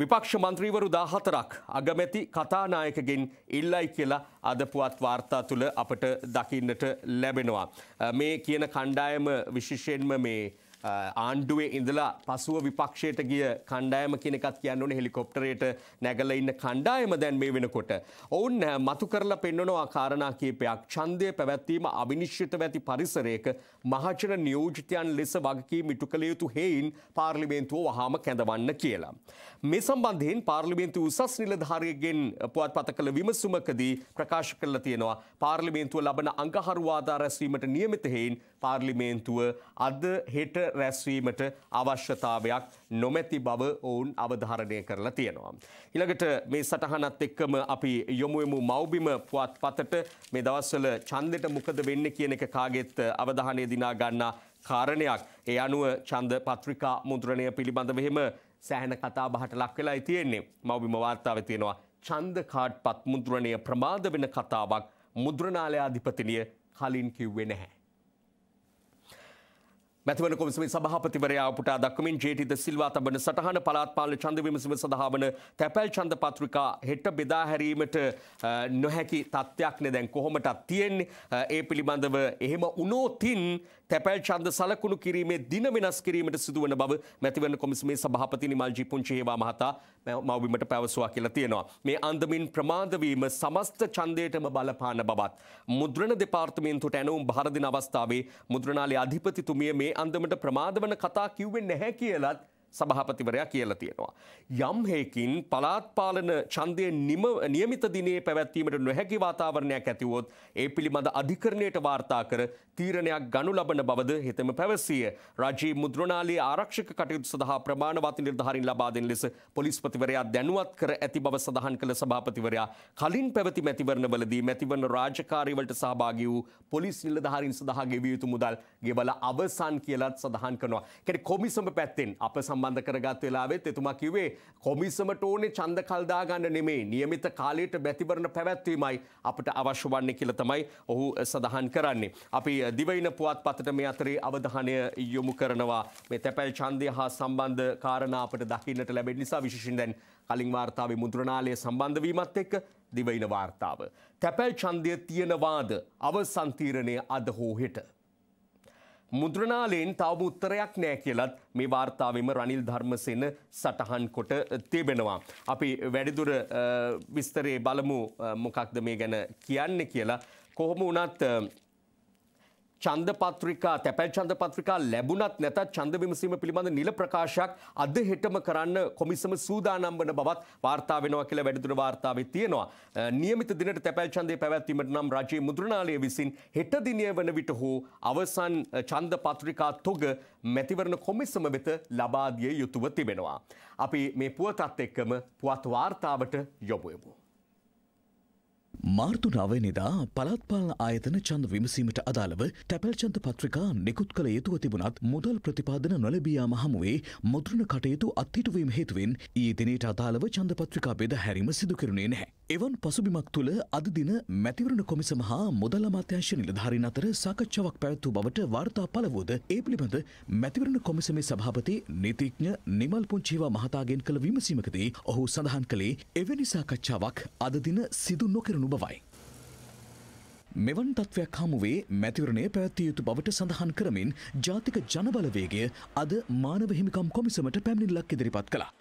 [SPEAKER 2] විපක්ෂ මන්ත්‍රීවරු දාහතරක් අගමැති කතානායකගෙන් ඉල්ලයි කියලා අද පුවත් වාර්තා තුළ අපට දකින්නට ලැබෙනවා. මේ කියන කණ්ඩායම විශිෂයෙන්ම මේ ආණ්ඩුවේ ඉඳලා පසුව විපක්ෂයට ගිය කණ්ඩායම කෙනෙකත් කියන්න ඕන හෙලිකොප්ටරයට නැගල ඉන්න කණ්ඩායම දැන් මේ වෙනකොට. ඔවුන් මතු කරලා පෙන්වනවා කාරණා කීපයක් ඡන්දය පැවැත්වීම අවිනිශ්චිත වැති පරිසරයක මහජන නියෝජිතයන් ලෙස වගකීම් ඉටු කළ යුතු හේයින් පාර්ලිමේන්තුව වහාම කැඳවන්න කියලා. මේ සම්බන්ධයෙන් පාර්ලිමේන්තු උසස් නිලධාරියගෙන් පුවත්පත කළ විමසුමකදී ප්‍රකාශ කරලා තියෙනවා පාර්ලිමේන්තුව ලබන අඟහරුවාදා රැස්වීමට නියමිත හේයින් පාර්ලිමේන්තුව අද හෙට රැස්වීමට අවශ්‍යතාවයක් නොමැති බව ඔවුන් අවධාරණය කරලා තියෙනවා. ඉළඟට මේ සටහනත් එක්කම අපි යොමුයමු මවබිම පුවත් පතට මේ දවස්වල චන්දෙට මොකද වෙන්න කියන එක කාගෙත් අවධානය දිනා ගන්නා කාරණයක්. ඒ අනුව චන්ද පත්‍රිකා මුද්‍රණය පිළිබඳ මෙහෙම සෑහන කතා බහට ලක් වෙලා තියෙන්නේ මවබිම වාර්තාව තියෙනවා. චන්ද කාඩ් පත් මුද්‍රණය ප්‍රමාද වෙන කතාවක් මුද්‍රණාලයාධිපතිනිය කලින් කිව්වෙ නැහැ. මැතිවන කොමසමේ සභහපතිවරයා පුටා දක්මින් ජේටිද සිල්වා තබන සටහන පලාත්පාල චන්දවිමසම සඳහාවන තැපැල් චන්ද පත්‍රිකා හෙට බෙදාහැරීමට නොහැකි තත්ත්යක් නෙදැන් කොහොමටත් තියෙන් ඒ පිළිබඳව එහෙම උනෝතින් තැපැල් චන්ද සලකුණු කිරීමේ දින වෙනස් කිරීමට සිදුවන බව මැතිවරණ කොමිසමේ සභාපති නිමල්ජී පුංචිහේවා මහතා මවබිමට පැවසුවා කියලා තියෙනවා. මේ අන්දමින් ප්‍රමාදවීම සමස්ත ඡන්දයටම බලපාන බවත් මුද්‍රණ දෙපාර්තමේන්තුවට ඇනුම් භාර දෙන අවස්ථාවේ මුද්‍රණාලේ අධිපතිතුමිය මේ අන්දමට ප්‍රමාද වන කතා කිව්වේ නැහැ කියලත් සභහපතිවරයා කියල තියෙනවා. යම් හේකින් පලාත්පාලන චන්දය නිම නියමිත දිනේ පැවැත්වීමට නොහැකි වාතාවරණයක් ඇතිවොත් ඒ පිළිබඳ අධිකරණයට වාර්තා කර තීරණයක් ගනු ලබන බවද හිතම පැවසිය. රජී මුද්‍රණාලයේ ආරක්ෂක කටයුතු සඳහා ප්‍රමාණවත් නිර්ධාරින් ලබාදෙන ලෙස පොලිස්පතිවරයා දැනුවත් කර ඇති බව සඳහන් කළ සභාපතිවරයා කලින් පැවති මැතිවරණවලදී මැතිවරණ රාජකාරීවලට සහභාගී වූ පොලිස් නිලධාරින් සඳහා ගෙවිය යුතු මුදල් ගෙවල අවසන් කියලත් සඳහන් කරනවා. කෙන කොමිසම පැත්තෙන් අප සම සම්බන්ධ කරගත් වෙලාවෙත් එතුමා කිව්වේ කොමිසමට ඕනේ ඡන්ද කල් දාගන්න නෙමෙයි નિયમિત කාලයට බැතිබරණ පැවැත්වීමයි අපිට අවශ්‍ය වන්නේ කියලා තමයි ඔහු සඳහන් කරන්නේ. අපි දිවයින පුවත්පතට මේ අතරේ අවධානය යොමු කරනවා මේ තැපැල් ඡන්දය හා සම්බන්ධ කාරණා අපට දකින්නට ලැබෙන නිසා විශේෂයෙන් දැන් කලින් වාර්තාවේ මුද්‍රණාලය සම්බන්ධවීමත් එක්ක දිවයින වාර්තාව. තැපැල් ඡන්දය තියෙනවාද අවසන්තීරණය අද හෝ හෙට. මුද්‍රණාලයෙන් තවම උත්තරයක් නෑ කියලත් මේ වාර්තාවම රනිල් ධර්මසෙන සටහන් කොට තිබෙනවා. අපි වැඩිදුර විස්තරේ බලමු මොකක්ද මේ ගැන කියන්නේ කියලා කොහොම වනත් චන්ද පත්‍රිකා තැපැල් චන්ද පත්‍රිකා ලැබුණත් නැතත් චන්ද විමසීම පිළිබඳ නිල ප්‍රකාශයක් අද හෙටම කරන්න කොමිසම සූදානම් වන බවත් වාර්තා වෙනවා කියලා වැඩිදුර වාර්තාවේ තියෙනවා. නියමිත දිනට තැපැල් ඡන්දය පැවැත්වීමට නම් රජයේ මුද්‍රණාලය විසින් හෙට දිනය වන විට හෝ අවසන් ඡන්ද පත්‍රිකා තොග මැතිවරණ කොමිසම වෙත ලබා දිය යුතුව තිබෙනවා. අපි මේ පුවතත් එක්කම පුවත් වාර්තාවට යොමු වෙමු.
[SPEAKER 1] මාර්තු නවනිදා පළත්පාල ආයතන චන්ද විමසීමට අදාළව තැපැල් චන්ද පත්‍රිකා නිකුත් කළ යුතුව තිබුණත් මුදල් ප්‍රතිපාදන නොලැබියාම හමුවේ මුද්‍රණ කටයුතු අත්හිටුවීම හේතුවෙන් ඊයේ දිනේට අදාළව චන්ද පත්‍රිකා බෙද හැරීම සිදු කෙරුණේ නැහැ. එවන් පසුබිමක් තුළ අද දින මැතිවරණ කොමිසම හා මුදල් අමාත්‍යංශ නිලධාරීන් අතර සාකච්ඡාවක් පැවැත්වූ බවට වාර්තා පළ වූද ඒ පිළිබඳ මැතිවරණ කොමිසමේ සභාපති නීතිඥ නිමල් පුංචිවා මහතාගෙන් කළ විමසීමකදී ඔහු සඳහන් කළේ එවැනි සාකච්ඡාවක් අද දින සිදු නොකරනු බවයි. මෙවන් තත්ත්වයක් හමුවේ මැතිවරණය පැවැත්විය යුතු බවට සඳහන් කරමින් ජාතික ජනබලවේගය අද මානව හිමිකම් කොමිසමට පැමිණිල්ලක් ඉදිරිපත් කළා.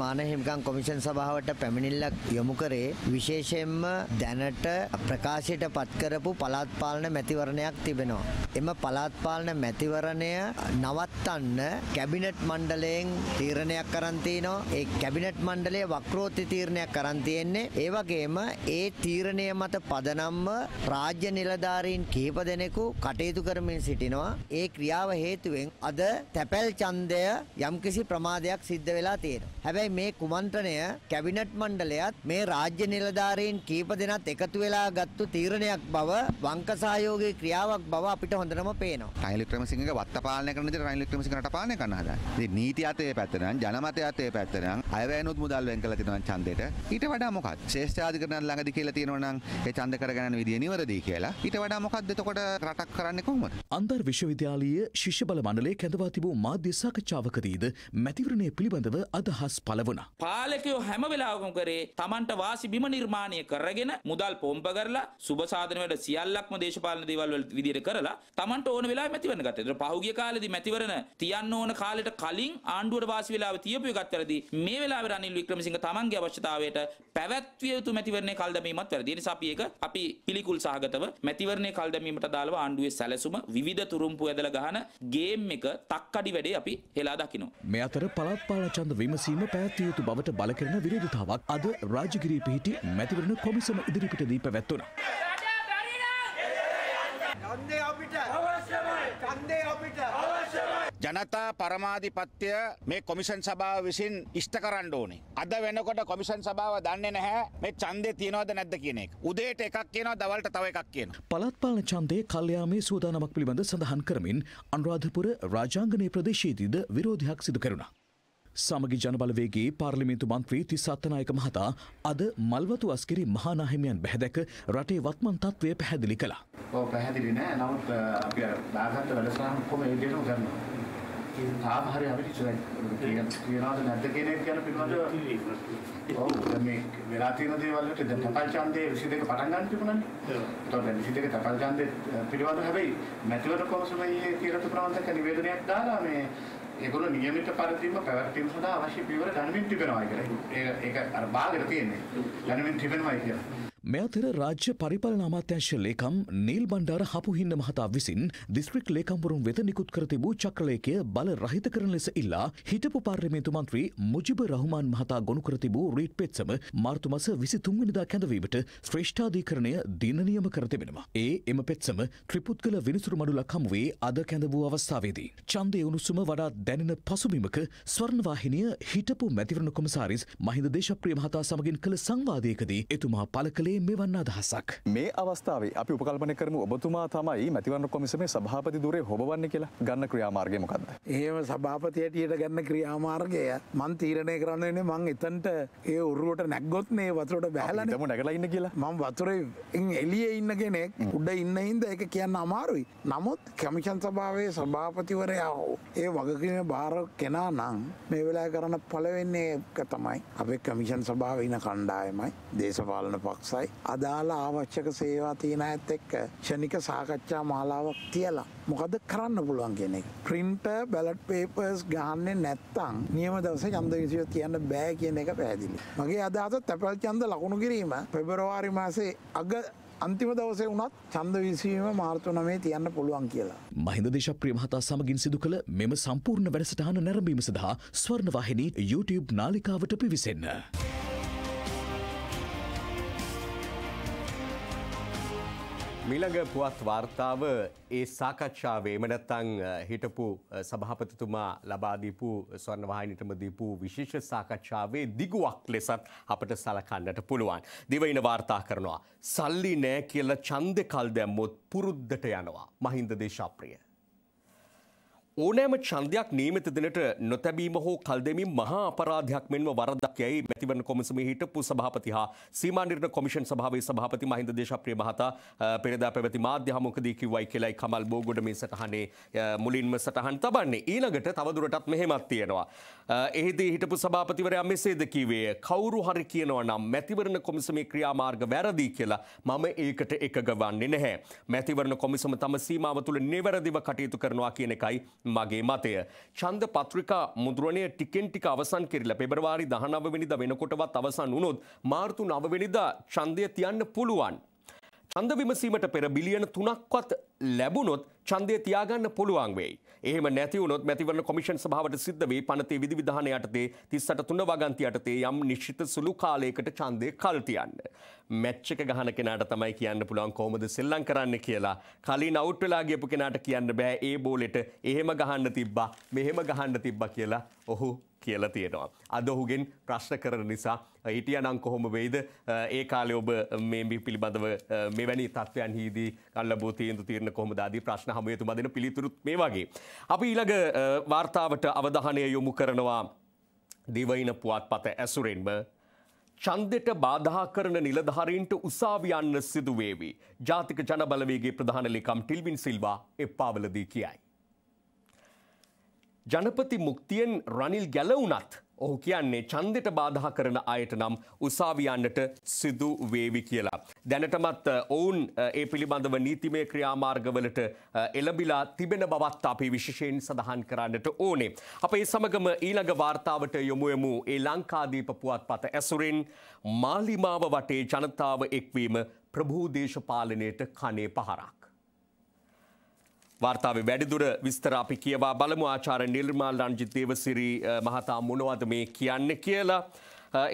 [SPEAKER 1] මාන හිමිකම් කොමිෂන්
[SPEAKER 2] සභාවට පැමිණිල්ලක් යොමු කරේ විශේෂයෙන්ම දැනට ප්‍රකාශයට පත්කරපු පළාත් පාලන මැතිවරණයක් තිබෙනවා. එම පළාත් පාලන මැතිවරණය නවත්තන්න කැබිනට් මණ්ඩලයෙන් තීරණයක් කරන් තිනවා. ඒ කැබිනට් මණ්ඩලය වක්‍රෝත්ති තීරණයක් කරන් තියෙන්නේ. ඒ වගේම ඒ තීරණය මත පදනම්ව රාජ්‍ය නිලධාරීන් කිහිප දෙනෙකු කටයුතු කරමින් සිටිනවා. ඒ ක්‍රියාව හේතුවෙන් අද තැපැල් ඡන්දය යම්කිසි ප්‍රමාදයක් සිද්ධ වෙලා තියෙනවා. හැබැයි හැබැයි මේ කුමන්ත්‍රණය
[SPEAKER 3] කැබිනට් මණ්ඩලයත් මේ රාජ්‍ය නිලධාරීන් කීප දෙනත් එකතු වෙලා ගත්තු තීරණයක් බව වංක සහයෝගී ක්‍රියාවක් බව අපිට හොඳටම පේනවා. රනිල් වික්‍රමසිංහක වත්තපාලනය කරන විදිහට රනිල් වික්‍රමසිංහ රටපාලනය කරන හදන. ඉතින් නීති අතේ පැත්ත නම් ජනමතය අතේ පැත්ත නම් අයවැයනොත් මුදල් වෙන් කරලා තියෙනවා ඡන්දෙට. ඊට වඩා මොකක්ද? ශේෂ්ඨාධිකරණ ළඟදී කියලා තියෙනවා නම් ඒ ඡන්ද කරගන්න විදිය නිවැරදි
[SPEAKER 1] කියලා. ඊට වඩා මොකක්ද එතකොට රටක් කරන්නේ කොහොමද? අන්තර් විශ්වවිද්‍යාලීය ශිෂ්‍ය බල මණ්ඩලය කැඳවා තිබූ මාධ්‍ය සාකච්ඡාවකදීද මැතිවරණය පිළිබඳව අදහස් පළ පල වුණා.
[SPEAKER 5] පාලකයෝ හැම වෙලාවකම කරේ තමන්ට වාසි බිම නිර්මාණය කරගෙන මුදල් පොම්ප කරලා සුබසාධන වලට සියල්ලක්ම දේශපාලන දේවල් වල විදිහට කරලා තමන්ට ඕන වෙලාවෙ මැතිවරණ ගත්තා. ඒතර පහුගිය කාලෙදි මැතිවරණ තියන්න ඕන කාලෙට කලින් ආණ්ඩුවට වාසි වෙලාව තියපු එකත් වැරදි. මේ වෙලාවේ රනිල් වික්‍රමසිංහ තමන්ගේ අවශ්‍යතාවයට පැවැත්විය යුතු මැතිවරණේ කල්දමීමත් වැරදි. ඒ නිසා අපි ඒක අපි පිළිකුල් සහගතව මැතිවරණේ කල්දමීමට අදාළව ආණ්ඩුවේ සැලසුම විවිධ තුරුම්පු ඇදලා ගහන ගේම් එක තක්කඩි වැඩේ අපි හෙලා දකිනවා.
[SPEAKER 1] මේ අතර පළාත් පාලචන්ද විමසීම පෑ පැවැත්විය යුතු බවට බලකරන විරෝධතාවක් අද රාජගිරී පිහිටි මැතිවරණ කොමිසම ඉදිරිපිටදී පැවැත්වුණා.
[SPEAKER 5] ජනතා පරමාධිපත්‍ය මේ කොමිෂන් සභාව විසින් ඉෂ්ට කරන්න ඕනේ. අද වෙනකොට කොමිෂන් සභාව දන්නේ නැහැ මේ ඡන්දේ තියනවද නැද්ද කියන එක. උදේට එකක් කියනවා දවල්ට තව එකක්
[SPEAKER 1] කියනවා. පළාත් පාලන ඡන්දේ කල්යාමේ සූදානමක් පිළිබඳ සඳහන් කරමින් අනුරාධපුර රාජාංගනේ ප්‍රදේශයේදීද විරෝධයක් සිදු කෙරුණා. සමගි ජනබලවේගේ පාර්ලිමින්තු මන්ත්‍රී තිස් අත්තනායක මහතා අද මල්වතු අස්කිරි මහානාහිමියන් බැහැදැක රටේ වත්මන් තත්ත්වය පැහැදිලි කළා. ඔව් පැහැදිලි නෑ. නමුත් අපි දාගත්ත වැඩසටහන් කොහොම ඒ දේම කරනවා. තාම හරි අපිට කියනවාද නැද්ද කියන එක ගැන පිළිබඳව ඔව් දැන් මේ වෙලා තියෙන දේවල් වලට දැන් තපල් ඡන්දේ 22 පටන් ගන්න තිබුණානේ. ඒතකොට දැන් 22 තපල් ඡන්දේ පිළිබඳව හැබැයි මැතිවරණ කොමිසමයේ කියලා ප්‍රවන්තක නිවේදනයක් දාලා මේ ඒගොල්ලෝ નિયમિત පරිදිම පැවැත්වීම සඳහා අවශ්‍ය පියවර ගනිමින් තිබෙනවා කියලා. ඒක ඒක අර බාගෙට තියෙන්නේ. ගනිමින් තිබෙනවා කියලා. මෙ අතර රාජ්‍ය පරිපලන අමාත්‍යංශ ලේකම් නීල් බණ්ඩාර හපුහින්න මහතා විසින් දිස්ත්‍රික් ලේකම්වරුන් වෙත නිකුත් කර තිබූ චක්‍රලේඛය බල රහිත කරන ලෙස ඉල්ලා හිටපු පාර්ලිමේන්තු මන්ත්‍රී මුජිබ රහමාන් මහතා ගොනු කර තිබූ රීට් පෙත්සම මාර්තු මස 23 වෙනිදා කැඳවීමට ශ්‍රේෂ්ඨාධිකරණය දින නියම කර තිබෙනවා. ඒ එම පෙත්සම ත්‍රිපුත්කල විනිසුරු මඩුලක් හමුවේ අද කැඳ වූ අවස්ථාවේදී ඡන්දයේ උණුසුම වඩා දැනෙන පසුබිමක ස්වර්ණ වාහිනිය හිටපු මැතිවරණ කොමසාරිස් මහින්ද දේශප්‍රිය මහතා සමගින් කළ සංවාදයකදී එතුමා පළ කළේ ඔබේ මෙවන්න අදහසක්.
[SPEAKER 3] මේ අවස්ථාව අපි උපකල්පන කරම ඔබතුමා තමයි මැතිවන්න කොමිසමේ සභාපති දුරේ හොබවන්න කියලා ගන්න ක්‍රියාමාර්ගය මොකක්ද. ඒම සභාපතියටයට ගන්න ක්‍රියාමාර්ගය මන් තීරණය කරන්නන මං එතන්ට
[SPEAKER 5] ඒ උරුවට නැක්ගොත් මේ වතුරට බැහලනම නැගලඉන්න කියලා මං වතුර එලිය ඉන්න කෙනෙක් උඩ ඉන්න හින්ද එක කියන්න අමාරුයි. නමුත් කැමිෂන් සභාවේ සභාපතිවරයා හෝ ඒ වගකින භාර කෙනා නම් මේ වෙලා කරන පලවෙන්නේ එක තමයි අපේ කමිෂන් සභාව ඉන කණ්ඩායමයි දේශපාලන පක්ෂයි අවශ්‍යයි. අදාළ ආවශ්‍යක සේවා තියෙන ඇත් එක්ක ෂණික සාකච්ඡා මාලාවක් තියලා මොකද කරන්න පුළුවන් කියන එක. print ballot papers ගහන්නේ නැත්තම් නියම දවසේ ඡන්ද විසය කියන්න බෑ කියන එක පැහැදිලි. මගේ අදහස තැපැල් ඡන්ද ලකුණු කිරීම පෙබරවාරි මාසේ අග අන්තිම දවසේ වුණත් ඡන්ද විසීම මාර්තු 9 තියන්න පුළුවන් කියලා.
[SPEAKER 1] මහින්ද දේශප්‍රිය මහතා සමගින් සිදු කළ මෙම සම්පූර්ණ වැඩසටහන නැරඹීම සඳහා ස්වර්ණවාහිනී YouTube නාලිකාවට පිවිසෙන්න.
[SPEAKER 2] මිළඟ පුවත් වාර්තාව ඒ සාකච්ඡාවේම නැත්තං හිටපු සභාපතිතුමා ලබාදීපු ස්වර්ණවාහිනිටම දීපු විශේෂ සාකච්ඡාවේ දිගුවක් ලෙසත් අපට සලකන්නට පුළුවන්. දිවයින වාර්තා කරනවා. සල්ලි නෑ කියල චන්ද කල් දැම්මොත් පුරුද්ධට යනවා. මහින්ද දේශාප්‍රිය. ඕනෑම චන්දයක් නීමත දිනට නොතැබීම හෝ කල් දෙමින් මහා අපරාධයක් මෙන්ම වරදක් යයි මැතිවරණ කොමිසමේ හිටපු සභාපති හා සීමා නිර්ණය කොමිෂන් සභාවේ සභාපති මහින්ද දේශප්‍රිය මහතා පෙරදා පැවති මාධ්‍ය හමුවකදී කිව්වයි කියලායි කමල් බෝගොඩ මේ සටහනේ මුලින්ම සටහන් තබන්නේ. ඊළඟට තවදුරටත් මෙහෙමත් තියෙනවා. එහිදී හිටපු සභාපතිවරයා මෙසේද කිව්වේ කවුරු හරි කියනවා නම් මැතිවරණ කොමිසමේ ක්‍රියාමාර්ග වැරදි කියලා මම ඒකට එකගවන්නේ නැහැ. මැතිවරණ කොමිසම තම සීමාව තුළ නිවැරදිව කටයුතු කරනවා කියන එකයි මගේ මතය. චන්ද පත්‍රිකා මුද්‍රණය ටිකෙන් ටික අවසන් කිරලා පෙබරවාරි දහනවවෙනිද වෙනකොටවත් අවසන් වුණොත් මාර්තු නවවෙනිද චන්දය තියන්න පුළුවන්. චන්ද විමසීමට පෙර බිලියන තුනක්වත් ලැබුණොත් චන්දය තියාගන්න පුළුවන් වෙයි. එහෙම නැතිවුණොත් මැතිවරණ කොමිෂන් සභාවට සිද්ධ වේ පනතේ විධිවිධාන යටතේ 38 තුන වගන්ති යටතේ යම් නිශ්චිත සුළු කාලයකට ඡන්දය කල් තියන්න. මැච් එක ගහන කෙනාට තමයි කියන්න පුළුවන් කොහොමද සෙල්ලම් කරන්න කියලා. කලින් අවුට් වෙලා ගියපු කෙනාට කියන්න බෑ ඒ බෝලෙට එහෙම ගහන්න තිබ්බා මෙහෙම ගහන්න තිබ්බා කියලා. ඔහු කියලා තියෙනවා. අද ඔහුගෙන් ප්‍රශ්න කරන නිසා හිටිය නම් කොහොම වෙයිද ඒ කාලය ඔබ මේ පිළිබඳව මෙවැනි තත්ත්වයන් හිදී කල්ලබෝ තීන්දු තීරණ කොහොමද ආදී ප්‍රශ්න හමුයතුමා දෙන පිළිතුරුත් මේ වගේ. අපි ඊළඟ වාර්තාවට අවධානය යොමු කරනවා දිවයින පුවත්පත ඇසුරෙන්ම චන්දෙට බාධා කරන නිලධාරීන්ට උසාවියන්න සිදුවේවි. ජාතික ජනබලවේගේ ප්‍රධානලිකම් ටිල්වින් සිල්වා එප්පාවලදී කියයි. ජනපති මුක්තියෙන් රනිල් ගැලවුනත් ඔහු කියන්නේ චන්දෙට බාධා කරන අයට නම් උසාවියන්නට සිදු වේවි කියලා. දැනටමත් ඔවුන් ඒ පිළිබඳව නීතිමය ක්‍රියාමාර්ගවලට එළබිලා තිබෙන බවත් අපි විශෂයෙන් සඳහන් කරන්නට ඕනේ. අප ඒ සමගම ඊළඟ වාර්තාවට යොමුයමු ඒ ලංකාදීප පුවත් පත ඇසුරෙන් මාලිමාව වටේ ජනතාව එක්වීම ප්‍රභූදේශපාලනයට කනේ පහරක්. වාර්තාව වැඩිදුර විස්තර අපි කියවා බලමු ආචාර නිර්මාල් රංජිත් දේවසිරි මහතා මොනවද මේ කියන්නේ කියලා.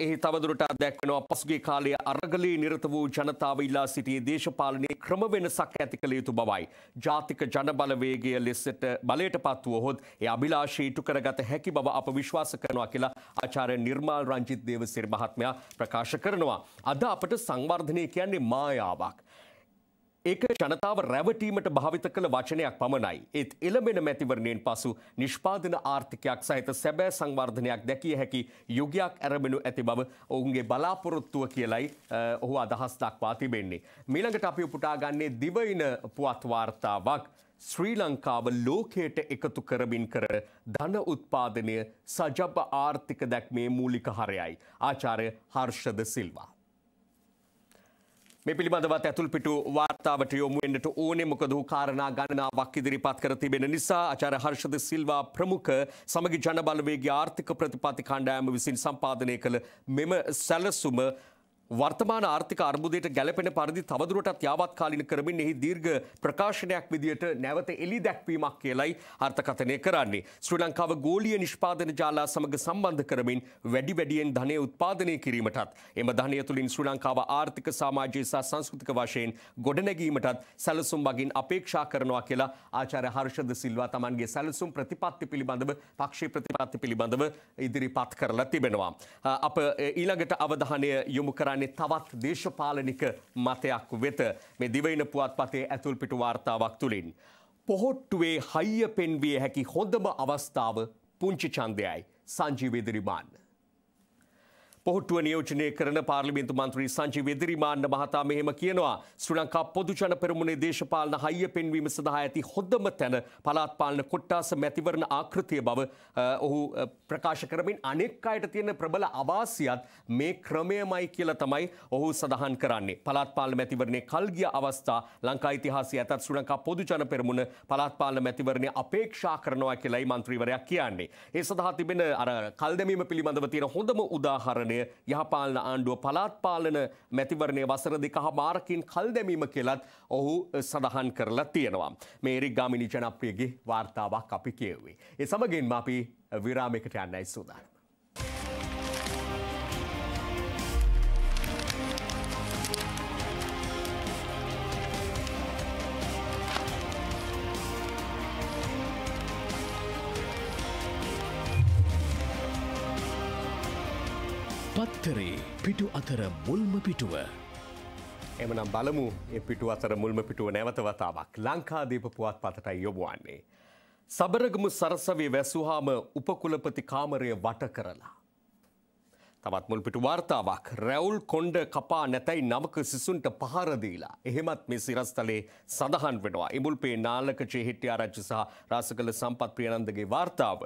[SPEAKER 2] එහි තවදුරට දැක්වෙනවා පසුගේ කාලය අරගලී නිරත වූ ජනතාව ඉල්ලා සිටියේ දේශපාලනයේ ක්‍රම වෙනසක් ඇති කළ යුතු බවයි. ජාතික ජනබලවේගය ලෙසට බලයට පත්වුව හොත් ඒ අභිලාශී ඉටු කරගත හැකි බව අප විශ්වාස කරනවා කියලා ආචාර්ය නිර්මාල් රංජිත් දේවසිරි මහත්මයා ප්‍රකාශ කරනවා. අද අපට සංවර්ධනය කියන්නේ මායාවක්. ඒක ජනතාව රැවටීමට භාවිත කළ වචනයක් පමණයි. ඒත් එළඹෙන මැතිවරණයෙන් පසු නිෂ්පාදන ආර්ථිකයක් සහිත සැබෑ සංවර්ධනයක් දැකිය හැකි යුගයක් ඇරඹෙනු ඇති බව ඔවුන්ගේ බලාපොරොත්තුව කියලයි ඔහු අදහස් දක්වා තිබෙන්නේ. මීළඟට අපි උපුටාගන්නේ දිවයින පුවත් වාර්තාවක්. ශ්‍රී ලංකාව ලෝකයට එකතු කරමින් කර ධන උත්පාදනය සජබ ආර්ථික දැක්මේ මූලික හරයයි. ආචාර්ය හර්ෂද සිල්වා. මේ පිළිබඳවත් ඇතුල් පිටු වාර්තාවට යොමුුවෙන්ට ඕනේ මොකද වූ කාරණා ගණනාවක් ඉදිරිපත් කර තිබෙන නිසා අචාර හර්ෂද සිල්වා ප්‍රමුඛ සමගි ජනබලවේගේ ආර්ථික ප්‍රතිපත්ති කණ්ඩායම විසින් සම්පාදනය කළ මෙම සැලසුම වර්තමාන ආර්ථික අර්බුදයට ගැලපෙන පරිදි තවදුරටත් යාවත්කාලින කරමින් එහි දීර්ඝ ප්‍රකාශනයක් විදියට නැවත එලි දැක්වීමක් කියලයි අර්ථකථනය කරන්නේ. ශ්‍රී ලංකාව ගෝලිය නිෂ්පාදන ජාලා සමඟ සම්බන්ධ කරමින් වැඩි වැඩියෙන් ධනය උත්පාදනය කිරීමටත් එම ධනය තුළින් ශ්‍රී ලංකාව ආර්ථික සමාජයේ සහ සංස්කෘතික වශයෙන් ගොඩනැගීමටත් සැලසුම් බගින් අපේක්ෂා කරනවා කියලා ආචාර්ය හර්ෂද සිල්වා තමන්ගේ සැලසුම් ප්‍රතිපත්ති පිළිබඳව පක්ෂේ ප්‍රතිපත්ති පිළිබඳව ඉදිරිපත් කරලා තිබෙනවා. අප ඊළඟට අවධානය යොමු කරන්නේ යන්නේ තවත් දේශපාලනික මතයක් වෙත මේ දිවයින පුවත්පතේ ඇතුල්පිට වාර්තාවක් තුළින්. පොහොට්ටුවේ හයිය පෙන්විය හැකි හොඳම අවස්ථාව පුංචි චන්දයයි සංජීවේදිරිමාන්න. පොහොට්ටුව නියෝජනය කරන පාර්ලිමින්තු මන්ත්‍රී සංජි වෙදිරිමාන්න මහතා මෙහෙම කියනවා ශ්‍රලංකා පොදුජන පෙරමුණේ දේශපාලන හයිය පෙන්වීම සඳහා ඇති හොඳම තැන පලාත්පාලන කොට්ටාස මැතිවරණ ආකෘතිය බව ඔහු ප්‍රකාශ කරමින් අනෙක් අයට තියෙන ප්‍රබල අවාසියත් මේ ක්‍රමයමයි කියලා තමයි ඔහු සඳහන් කරන්නේ පලාත්පාලන මැතිවරණේ කල්ගිය අවස්ථා ලංකා ඉතිහාසයේ ඇතත් ශ්‍රලංකා පොදුජන පෙරමුණ පලාත්පාලන මැතිවරණය අපේක්ෂා කරනවා කියලායි මන්ත්‍රීවරයා කියන්නේ ඒ සඳහා තිබෙන අර කල්දැමීම පිළිබඳව තියෙන හොඳම උදාහරණ පාලනය යහපාලන ආණ්ඩුව පලාත් පාලන මැතිවරණය වසර දෙක හමාරකින් කල් දැමීම කියලත් ඔහු සඳහන් කරලා තියෙනවා. මේරි ගාමිනි ජනප්‍රියගේ වාර්තාවක් අපි කියවේ. එ සමගින් අපි විරාමකට යන්නයි සූදානම්. විස්තරේ පිටු අතර මුල්ම පිටුව. එමනම් බලමු එ පිටු අතර මුල්ම පිටුව නැවතවතාවක් ලංකාදීප පුවත් පතටයි යොබුවන්නේ. සබරගමු සරසවී වැසුහාම උපකුලපති කාමරය වට කරලා. තවත් මුල්පිටු වාර්තාවක් රැවුල් කොන්්ඩ කපා නැතැයි නවක සිසුන්ට පහරදීලා. එහෙමත් මේ සිරස්තලේ සඳහන් වෙනවා. ඉමුල්පේ නාලක චේහිට්‍ය ආරච්චි සහ රාසකල සම්පත් ප්‍රියනන්දගේ වාර්තාව.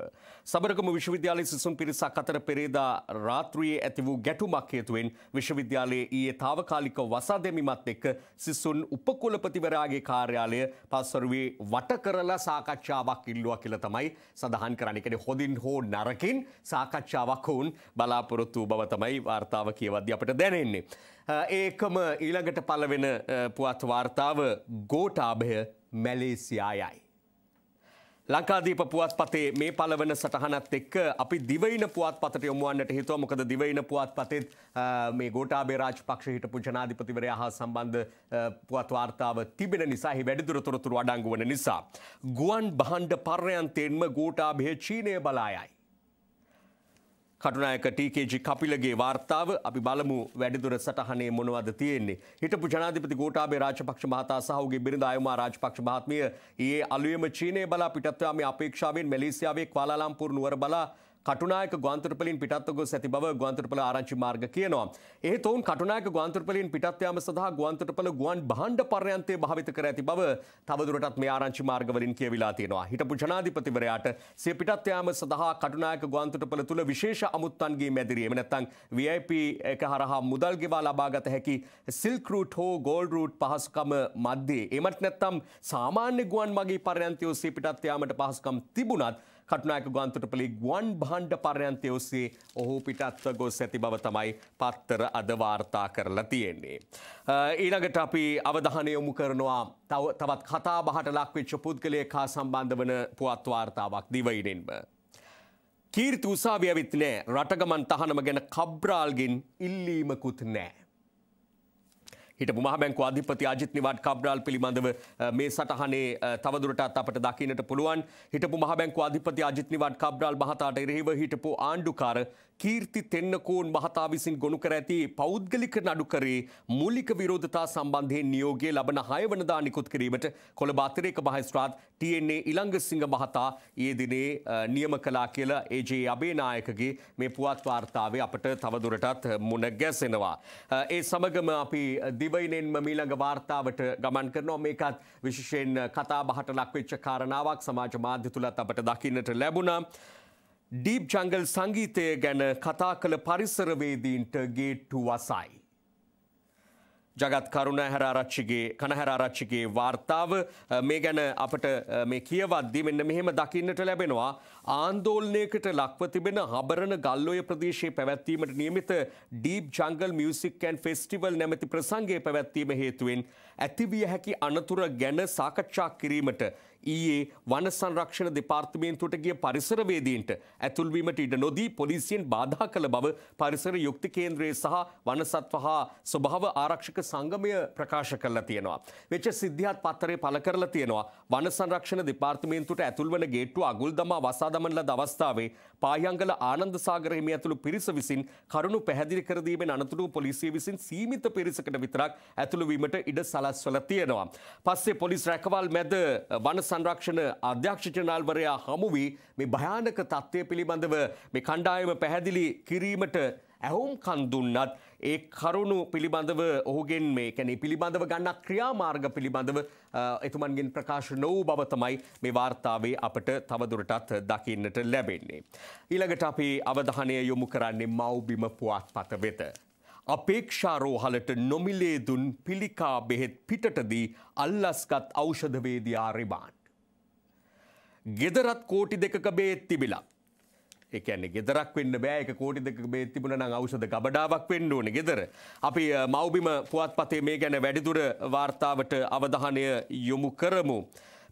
[SPEAKER 2] සබරකම විශ්වවිද්‍යාලය සිසුන් පිරිසක් අතර පෙරේදා රාත්‍රියයේ ඇති වූ ගැටුමක් හේතුවෙන් විශ්වවිද්‍යාලයේ ඊයේ තාවකාලික වසා දෙමිමත් එක්ක සිසුන් උපකුලපතිවරයාගේ කාර්යාලය පස්වරුවේ වට කරලා සාකච්ඡාවක් ඉල්ලුවා කියලා තමයි සඳහන් කරන්නේ. කියන්නේ හොඳින් හෝ නරකින් සාකච්ඡාවක් වුන් බලාපොරොත්තු වූ බව තමයි වාර්තාව කියවද්‍ය අපට දැනෙන්නේ. ඒකම ඊළඟට පලවෙන පුවත් වාර්තාව ගෝටාභය මැලේසියායයි. ලංකාදීප පුවත් පතේ මේ පලවන සටහනත් එක්ක අපි දිවයින පුවත් පතට යොමුුවන්නට හිතුව මොකද දිවයින පුවත් පතෙත් මේ ගෝටාබේ රාජ් පක්ෂ හිටපු ජනාධිපතිවරයා හා සම්බන්ධ පුවත් වාර්තාව තිබෙන නිසා හි වැඩිදුරතොරතුරු අඩංගුවන නිසා. ගුවන් බහන්්ඩ පර්යන්තයෙන්ම ගෝටාභය චීනය බලායයි. කටුනායක TKG කපිලගේ වාර්තාව අපි බලමු වැඩිදුර සටහනේ මොනවද තියෙන්නේ. හිටපු ජනාධිපති ගෝඨාභය රාජපක්ෂ මහතා සහ ඔහුගේ බිරිඳ අයුමා රාජපක්ෂ මහත්මිය ඊයේ අලුයම චීනය බලා පිටත්වීමේ අපේක්ෂාවෙන් මැලේසියාවේ ක්වාලාලම්පූර් නුවර බලා කටුනායක ගන්තරපලින් පිටත්ව ගොස් ඇති බව ගන්තරපල ආරංචි මාර්ග කියනවා. එහෙත් ඔවුන් කටුනායක ගන්තරපලින් පිටත් යාම සඳහා ගන්තරපල ගුවන් භාණ්ඩ පර්යන්තය භාවිත කර ඇති බව තවදුරටත් මේ ආරංචි මාර්ගවලින් කියවිලා තියෙනවා. හිටපු ජනාධිපතිවරයාට සිය පිටත් යාම සඳහා කටුනායක ගන්තරපල තුල විශේෂ අමුත්තන්ගේ මැදිරිය එහෙම නැත්නම් VIP එක හරහා මුදල් ගෙවා ලබාගත හැකි සිල්ක් රූට් හෝ ගෝල්ඩ් රූට් පහසුකම මැද්දේ එමත් නැත්නම් සාමාන්‍ය ගුවන් මගී පර්යන්තය ඔස්සේ පිටත් යාමට පහසුකම් තිබුණත් කටුනායක ගුවන්තොටුපළේ ගුවන් භාණ්ඩ පර්යන්තය ඔස්සේ ඔහු පිටත්ව ගොස් ඇති බව තමයි පත්තර අද වාර්තා කරලා තියෙන්නේ. ඊළඟට අපි අවධානය යොමු කරනවා තවත් කතා බහට ලක්වෙච්ච පුද්ගලයෙක් හා සම්බන්ධ වන පුවත් වාර්තාවක් දිවයිනෙන්ම. කීර්ති උසාවිය ඇවිත් නෑ රටගමන් තහනම ගැන කබ්්‍රාල්ගෙන් ඉල්ලීමකුත් නෑ. හිට මහබැංකු අධිපති අජිත් නිවාට් කබ්්‍රාල් පිළිබඳව මේ සටහනේ තවදුරටත් අපට දකිනට පුළුවන් හිටපු මහබැංකු අධිපති අජිත් නිවාට් කබ්්‍රාල් මහතාට එරෙහිව හිටපු ආණ්ඩුකාර කීර්ති තෙන්නකෝන් මහතා විසින් ගොුණු කර ඇති පෞද්ගලික නඩුකරේ මුලික විරෝධතා සම්බන්ධයෙන් නියෝගය ලබන හයවනදා නිකුත් කිරීමට කොළඹ අතරේක මහස්ත්‍රාත් TNA ඉළංගසිංහ මහතා ඒ දිනේ නියම කලා කියලා ඒජේ අබේනායකගේ මේ පුවත් වාර්තාවේ අපට තවදුරටත් මුණ ගැසෙනවා. ඒ සමගම අපි දිවයිනෙන්ම මීළඟ වාර්තාවට ගමන් කරනවා මේකත් විශෂයෙන් කතා බහට ලක්වෙච්ච කාරණාවක් සමාජ මාධ්‍ය තුළත් අපට දකින්නට ලැබුණා. ඩීප් ජංගල් සංගීතය ගැන කතා කළ පරිසරවේදීන්ට ගේට්ටු වසයි. ජගත් කරුණ හැරාරච්චිගේ කනහැරාරච්චිගේ වාර්තාව මේ ගැන අපට මේ කියවද්දී මෙන්න මෙහෙම දකින්නට ලැබෙනවා. ආන්දෝලනයකට ලක්ව තිබෙන හබරණ ගල්ලෝය ප්‍රදේශයේ පැවැත්වීමට නියමිත ඩීප් ජංගල් මියසික්කැන් ෆෙස්ටිවල් නැමති ප්‍රසංගේ පැවැත්වීම හේතුවෙන් ඇතිවිය හැකි අනතුර ගැන සාකච්ඡා කිරීමට ඊයේ වන සංරක්ෂණ දෙපාර්තමේන්තුවට ගිය පරිසරවේදීන්ට ඇතුල්වීමට ඉඩ නොදී පොලිසියෙන් බාධා කළ බව පරිසර යුක්ති කේන්ද්‍රයේ සහ වනසත්ව හා ස්වභාව ආරක්ෂක සංගමය ප්‍රකාශ කරලා තියෙනවා. වෙච්ච සිද්ධියත් පත්තරේ පළ කරලා තියෙනවා. වන සංරක්ෂණ දෙපාර්තමේන්තුවට ඇතුල්වන ගේට්ටුව අගුල් දමා වසා දමන ලද අවස්ථාවේ පායංගල ආනන්ද සාගර හිමි ඇතුළු පිරිස විසින් කරුණු පැහැදිලි කර දීමෙන් අනතුරුව පොලිසිය විසින් සීමිත පිරිසකට විතරක් ඇතුළු වීමට ඉඩ සලස්වලා තියෙනවා. පස්සේ පොලිස් රැකවල් මැද වන සංරක්ෂණ අධ්‍යක්ෂ ජනල්වරයා හමු වී මේ භයානක තත්ත්වය පිළිබඳව මේ කණ්ඩායම පැහැදිලි කිරීමට ඇහුම් කන් දුන්නත් ඒ කරුණු පිළිබඳව ඔහුගෙන් මේ කැනෙ පිළිබඳව ගන්න ක්‍රියාමාර්ග පිළිබඳව එතුමන්ගෙන් ප්‍රකාශ නොවූ බව තමයි මේ වාර්තාවේ අපට තවදුරටත් දකින්නට ලැබෙන්නේ. ඊළඟට අපි අවධානය යොමු කරන්නේ මව්බිම පුවත්පත වෙත. අපේක්ෂාරෝහලට නොමිලේදුන් පිළිකා බෙහෙත් පිටටදී අල්ලස්ගත් ඖෂධවේදයා රිබාන්. ගෙදරත් කෝටි දෙකක බේත් තිබිලා. එකන්නේ ගෙදරක් වෙන්න බෑක කෝටි දෙක බේත්තිබුණ නං අවසද ගබඩාවක් වෙන්න ඕන ගෙදර. අපි මවබිම පුවත් පතේ මේ ගැන වැඩිදුර වාර්තාවට අවධානය යොමු කරමු.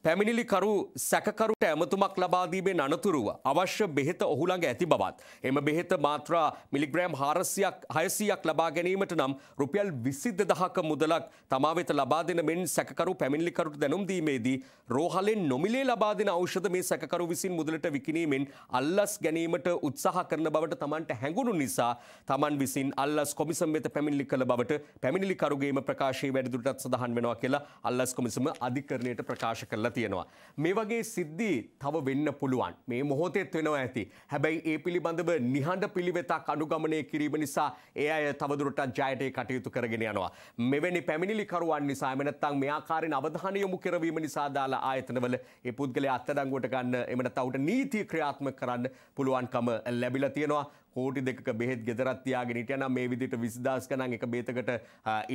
[SPEAKER 2] පැමිණිලිකරු සැකකරුට ඇමතුමක් ලබාදීමෙන් අනතුරුව අවශ්‍ය බෙහෙත ඔහුළඟ ඇති බවත්. එම බෙහෙත මාත්‍රා මිලිග්‍රෑම් හාරසියක් හයසියක් ලබා ගැනීමට නම් රුපියල් විසිද්ධ දහක මුදලක් තමාවෙත ලබා දෙන මෙන් සැකරු පැමිල්ලිකරුට දැනුම්දීමේදී රෝහලෙන් නොමිලේ ලබා දෙෙන අෞෂධ මේ සැකරු විසින් මුදලට විකිනීමෙන් අල්ලස් ගැනීමට උත්සාහ කරන බවට තමන්ට හැඟුණු නිසා තමන් විසින් අල්ලස් කොමිසම් වෙත පැමිල්ලි කළ බවට පැමිලිකරුගේම ප්‍රකාශයේ වැඩදුරටත් සඳහන් වෙනවා කියලා අල්ලස් කොමිසම අධිකරණයට ප්‍රකාශ කරලා තියෙනවා. මේ වගේ සිද්ධි තව වෙන්න පුළුවන්. මේ මොහොතෙත් වෙනවා ඇති. හැබැයි ඒ පිළිබඳව නිහඬ පිළිවෙතක් අනුගමනය කිරීම නිසා ඒ අය තවදුරටත් ජයයට කටයුතු කරගෙන යනවා. මෙවැනි පැමිණිලිකරුවන් නිසා එම නැත්නම් මේ ආකාරයෙන් අවධානය යොමු කරවීම නිසා දාලා ආයතනවල ඒ පුද්ගලයා අත්අඩංගුවට ගන්න එම නැත්නම් නීති ක්‍රියාත්මක කරන්න පුළුවන්කම ලැබිලා තියෙනවා. කෝටි දෙක බෙහෙත් ගෙදරත්තියාගෙන හිටියනම් මේ විදිහට 20000 කණන් එක බේතකට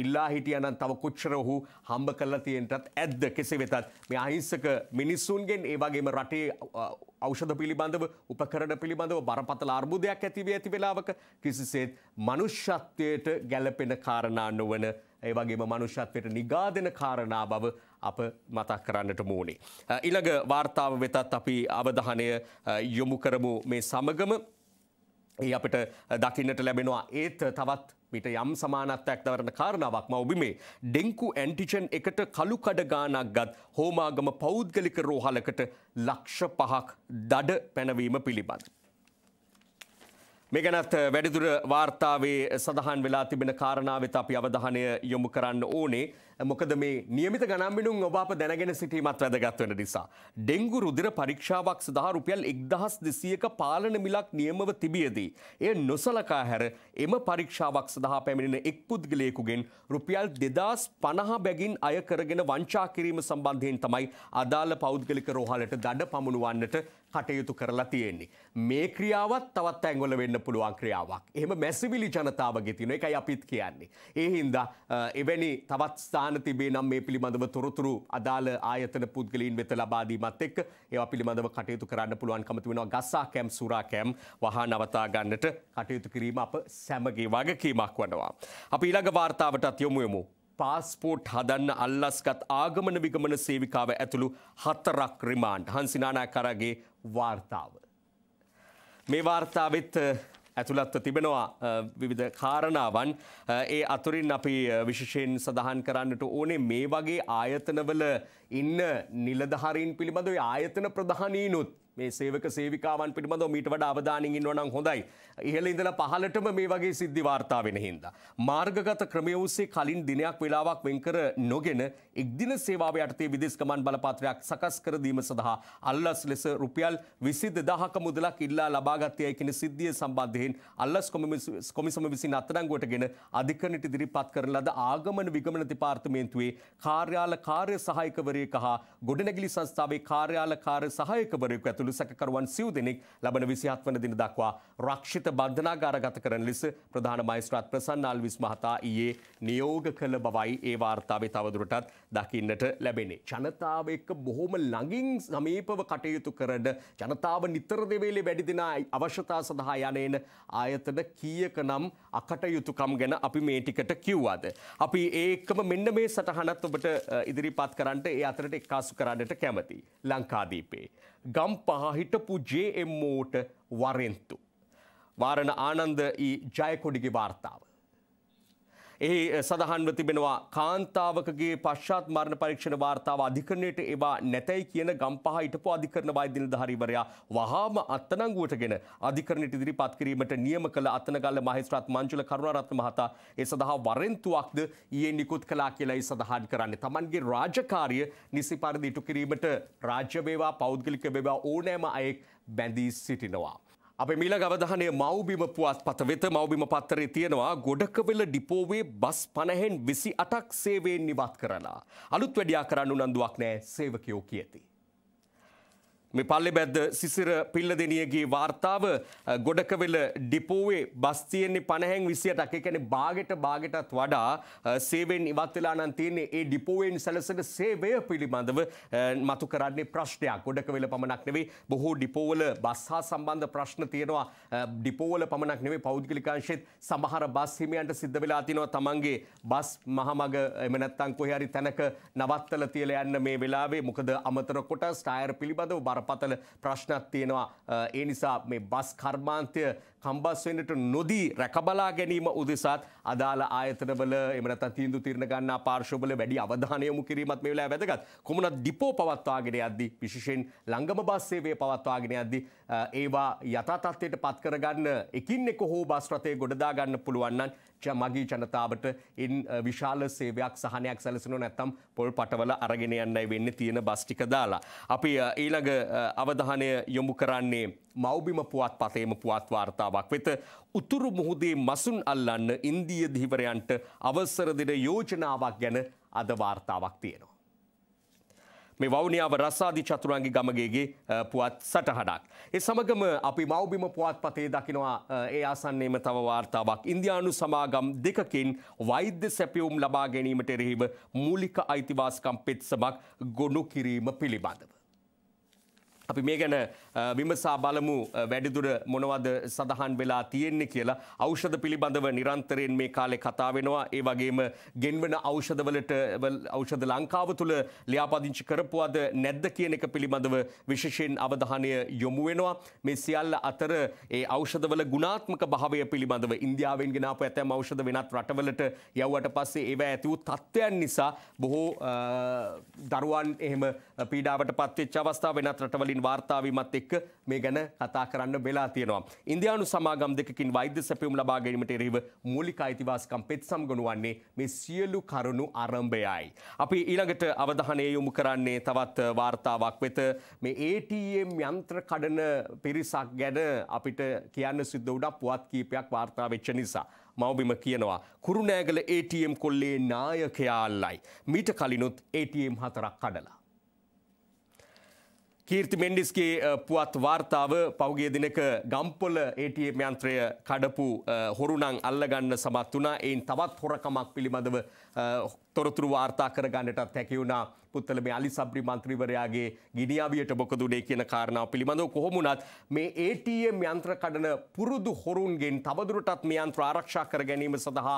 [SPEAKER 2] ඉල්ලා හිටියනම් තව කොච්චර ඔහු හම්බ කරලා තියෙනටත් ඇද්ද කෙසේ වෙතත් මේ අහිංසක මිනිස්සුන්ගෙන් ඒ වගේම රටේ ඖෂධ පිළිබඳව උපකරණ පිළිබඳව බරපතල අර්බුදයක් ඇතිවී ඇති වෙලාවක කිසිසේත් මනුෂ්‍යත්වයට ගැලපෙන කාරණා නොවන ඒ වගේම මනුෂ්‍යත්වයට නිගාදෙන කාරණා බව අප මතක් කරන්නට මූුණේ. ඊළඟ වාර්තාව වෙතත් අපි අවධානය යොමු කරමු මේ සමගම ඒ අපට දකින්නට ලැබෙනවා ඒත් තවත් මිට යම් සමානත්තයක් දවරන කාරණාවක් මවබිමේ ඩෙංකු ඇන්ටිචන් එකට කළුකඩ ගානක් ගත් හෝමාගම පෞද්ගලික රෝහලකට ලක්ෂ පහක් දඩ පැනවීම පිළිබඳ. මෙගැනත් වැඩිදුර වාර්තාවේ සඳහන් වෙලා තිබෙන කාරණාවත අපි අවධානය යොමු කරන්න ඕනේ මොකද මේ නියමිත ගනම්මිනුම් ඔබාප දැනගෙන සිටීමත් වැදගත්වන නිසා. ඩෙංගු රුදිර පරීක්ෂාවක් සඳහා රුපියල් එක්දහස් දෙසියක පාලන මිලක් නියමව තිබියදී. එය නොසලකා හැර එම පරීක්ෂාවක් සඳහා පැමිණෙන එක් පුද්ගලයෙකුගෙන් රුපියල් දෙදස් පණහ බැගින් අය කරගෙන වංචා කිරීම සම්බන්ධයෙන් තමයි අදාළ පෞද්ගලික රෝහලට දඩ පමුණුවන්නට කටයුතු කරලා තියෙන්නේ. මේ ක්‍රියාවත් තවත් ඇංගොල වෙන්න පුළුවන් ක්‍රියාවක්. එහෙම මැසිවිලි ජනතාවගේ තියෙන එකයි අපිත් කියන්නේ. ඒ හින්දා එවැනි තවත් ස්ථාන ඥාන තිබේ නම් මේ පිළිබඳව තොරතුරු අදාළ ආයතන පුද්ගලයින් වෙත ලබාදීමත් එක් ඒවා පිළිබඳව කටයුතු කරන්න පුළුවන් කමති වෙනවා ගස්සා කැම් සුරා කැම් වහා නවතා ගන්නට කටයුතු කිරීම අප සැමගේ වගකීමක් වනවා. අපි ඊළඟ වාර්තාවටත් යොමු යමු. පාස්පෝට් හදන්න අල්ලස්ගත් ආගමන විගමන සේවිකාව ඇතුළු හතරක් රිමාන්ඩ් හංසිනානා කරගේ වාර්තාව. මේ වාර්තාවත් ඇතුළත්ව තිබෙනවා විවිධ කාරණාවන් ඒ අතුරින් අපි විශෂයෙන් සඳහන් කරන්නට ඕනේ මේ වගේ ආයතනවල ඉන්න නිලධහරින් පිළිබඳව ආයතන ප්‍රධානීනුත් මේ සේවක සේවිකාවන් පිළිබඳව මීට වඩා අවධානයෙන් ඉන්නවනම් හොඳයි. ඉහළ ඉඳලා පහළටම මේ වගේ සිද්ධි වාර්තා වෙන හින්දා. මාර්ගගත ක්‍රමය ඔස්සේ කලින් දිනයක් වේලාවක් වෙන්කර නොගෙන එක්දින සේවාව යටතේ විදේශ ගමන් බලපත්‍රයක් සකස් කර දීම සඳහා අල්ලස් ලෙස රුපියල් 22000ක මුදලක් ඉල්ලා ලබාගත්තේ කියන සිද්ධිය සම්බන්ධයෙන් අල්ලස් කොමිසම විසින් අත්අඩංගුවටගෙන අධිකරණයට ඉදිරිපත් කරන ලද ආගමන විගමන දෙපාර්තමේන්තුවේ කාර්යාල කාර්ය සහායකවරයෙක් හා ගොඩනැගිලි සංස්ථාවේ කාර්යාල කාර්ය සහායකවරයෙකු ඇතුළු සැකකරු සැකකරුවන් සිව් දෙනෙක් ලබන විසිහත් වන දින දක්වා රක්ෂිත බන්ධනාගාර ගත කරන ලෙස ප්‍රධාන මයිස්ත්‍රාත් ප්‍රසන්න අල්විස් මහතා ඊයේ නියෝග කළ බවයි ඒ වාර්තාවේ තවදුරටත් දකින්නට ලැබෙන්නේ. ජනතාව එක්ක බොහොම ළඟින් සමීපව කටයුතු කරන ජනතාව නිතර දෙවේලේ වැඩි දෙනා අවශ්‍යතා සඳහා යනේන ආයතන කීයක නම් අකටයුතුකම් ගැන අපි මේ ටිකට කිව්වාද. අපි ඒකම මෙන්න මේ සටහනත් ඔබට ඉදිරිපත් කරන්නට ඒ අතරට එක්කාසු කරන්නට කැමති. ලංකාදීපේ. ගම්පහ හිටපු ජේම්මෝට වරෙන්තු. වාරණ ආනන්ද ඒ ජයකොඩිගේ වාර්තාව. එහි සඳහන්ව තිබෙනවා කාන්තාවකගේ පශ්චාත් මරණ පරීක්ෂණ වාර්තාව අධිකරණයට ඒවා නැතැයි කියන ගම්පහ හිටපු අධිකරණ වෛද්‍ය නිලධාරීවරයා වහාම අත්අඩංගුවටගෙන අධිකරණයට ඉදිරිපත් කිරීමට නියම කළ අත්නගල්ල මහේස්ත්‍රාත් මංජුල කරුණාරත්න මහතා ඒ සඳහා වරෙන්තුවක්ද ඊයේ නිකුත් කළා කියලා ඒ සඳහන් කරන්නේ. Tamanගේ රාජකාරිය නිසි පරිදි ඉටු කිරීමට රාජ්‍ය වේවා පෞද්ගලික වේවා ඕනෑම අයෙක් බැඳී සිටිනවා. අප මීළඟ අවධානය මව්බිම පුවත් පත වෙත මව්බිම පත්තරේ තියෙනවා ගොඩකවෙල ඩිපෝවේ බස් පණහෙන් විසි අටක් සේවයෙන් නිවත් කරලා. අලුත් වැඩියා කරන්න උනන්දුවක් නෑ සේවකයෝ කියති. මේ පල්ලෙ බැද්ද සිසිර පිල්ලදනියගේ වාර්තාව ගොඩකවෙල ඩිපෝවේ බස්තියන්නේ පණහැන් විසියට එකැන බාගෙට බාගෙටත් වඩා සේවෙන් ඉවත්වෙලානන් තියන්නේ ඒ ඩිපෝවෙන් සැලසට සේවය පිළිබඳව මතු කරන්නේ ප්‍රශ්නයක් ගොඩකවෙල පමණක් නෙවේ බොහෝ ඩිපෝවල බස්හා සම්බන්ධ ප්‍රශ්න තියෙනවා ඩිපෝවල පමණක් නෙවේ පෞද්ගලිකාංශෙත් සමහර බස් හිමියන්ට සිද්ධ වෙලා තිනවා තමන්ගේ බස් මහමග එමනැත්තං කොහරි තැනක නවත්තල තියල යන්න මේ වෙලාවේ මොකද අමතර කොට ස්ටායර් පිළිබඳව බර බරපතල ප්‍රශ්නත් තියෙනවා. ඒ නිසා මේ බස් කර්මාන්තය කම්බස් වෙන්නට නොදී රැකබලා ගැනීම උදෙසාත් අදාළ ආයතනවල එමනත තීන්දු තිරණ ගන්නා පාර්ශවල වැඩි අවධානය යොමු කිරීමත් මේ වෙලාවේ වැදගත්. කොමුණක් ඩිපෝ පවත්වාගෙන යද්දී විශේෂයෙන් ලංගම බස් සේවය පවත්වාගෙන යද්දී ඒවා යථා තත්ත්වයට පත් කරගන්න එකින් එක හෝ බස් රථය ගොඩදා ගන්න පුළුවන් නම් මගේ ජනතාවට ඉන් විශාල සේවයක් සහනයක් සැලසනු නැත්තම් පොල් පටවල අරගෙන යන්නයි වෙන්න තියෙන බස්ටික දාලා. අපි ඊළඟ අවධානය යොමු කරන්නේ මෞබිම පුවත් පතේම පුවත් වාර්තාවක් වෙත උතුරු මුහුදේ මසුන් අල්ලන්න ඉන්දිය දිවරයන්ට අවසර දෙන යෝජනාවක් ගැන අද වාර්තාවක් තියෙනවා. මේ වවනියාව රස්සාධි චතුරන්ගි ගමගේගේ පුවත් සටහඩක්. ඒ සමගම අපි මවබිම පුවත් පතේ දකිනවා ඒ ආසන්නේම තව වාර්තාවක්. ඉන්දයානු සමාගම් දෙකකින් වෛද්‍ය සැපියුම් ලබා ගැනීමට එරෙහිව මූලික අයිතිවාස්කම් පෙත්සමක් ගොුණු කිරීම පිළිබඳව. අපි මේ ගැන විමසා බලමු වැඩිදුර මොනවද සඳහන් වෙලා තියෙන්නේ කියලා ඖෂධ පිළිබඳව නිරන්තරයෙන් මේ කාලේ කතා වෙනවා ඒ වගේම ගෙන්වන ඖෂධවලට ඖෂධ ලංකාව තුළ ලියාපදිංචි කරපුවද නැද්ද කියන එක පිළිබඳව විශේෂයෙන් අවධානය යොමු වෙනවා මේ සියල්ල අතර ඒ ඖෂධවල ගුණාත්මක භාවය පිළිබඳව ඉන්දියාවෙන් ගෙනාපු ඇතැම් ඖෂධ වෙනත් රටවලට යව්වට පස්සේ ඒවා ඇති වූ තත්ත්වයන් නිසා බොහෝ දරුවන් එහෙම පීඩාවට පත්වෙච්ච අවස්ථා වෙනත් රටවලින් වලින් වාර්තාාවීමත් එක්ක මේ ගැන කතා කරන්න වෙලා තියෙනවා. ඉන්දයානු සමාගම් දෙකින් වෛද්‍ය සැපියුම් ලබාගැනීමට එරෙහිව මූලික අයිතිවාසිකම් පෙත් සම්ගනු වන්නේ මේ සියලු කරුණු ආරම්භයයි. අපි ඊළඟට අවධානය යොමු කරන්නේ තවත් වාර්තාවක් වෙත මේ ATM යන්ත්‍ර කඩන පිරිසක් ගැන අපිට කියන්න සිද්ධ උඩක් පුවත් කීපයක් වාර්තා වෙච්ච නිසා. මවබිම කියනවා. කුරුණෑගල ATM කොල්ලේ නායකයාල්ලයි. මීට කලිනුත් ATM හතරක් කඩලා. කීර්ති මෙන්ඩිස්ගේ පුවත් වාර්තාව පෞගේ දිනක ගම්පොල ATM යන්ත්‍රය කඩපු හොරුණං අල්ලගන්න සමත් වුණා එයින් තවත් හොරකමක් පිළිබඳව තොරතුරු වාර්තා කරගන්නටත් හැකි වුණා පුත්තල මේ අලි සබ්‍රි මන්ත්‍රීවරයාගේ ගිනිියාවියට බොකදුනේ කියන කාරණාව පිළිබඳව කොහොමුණත් මේ ATM යන්ත්‍ර කඩන පුරුදු හොරුන්ගෙන් තවදුරටත් මේ යන්ත්‍ර ආරක්ෂා කර ගැනීම සඳහා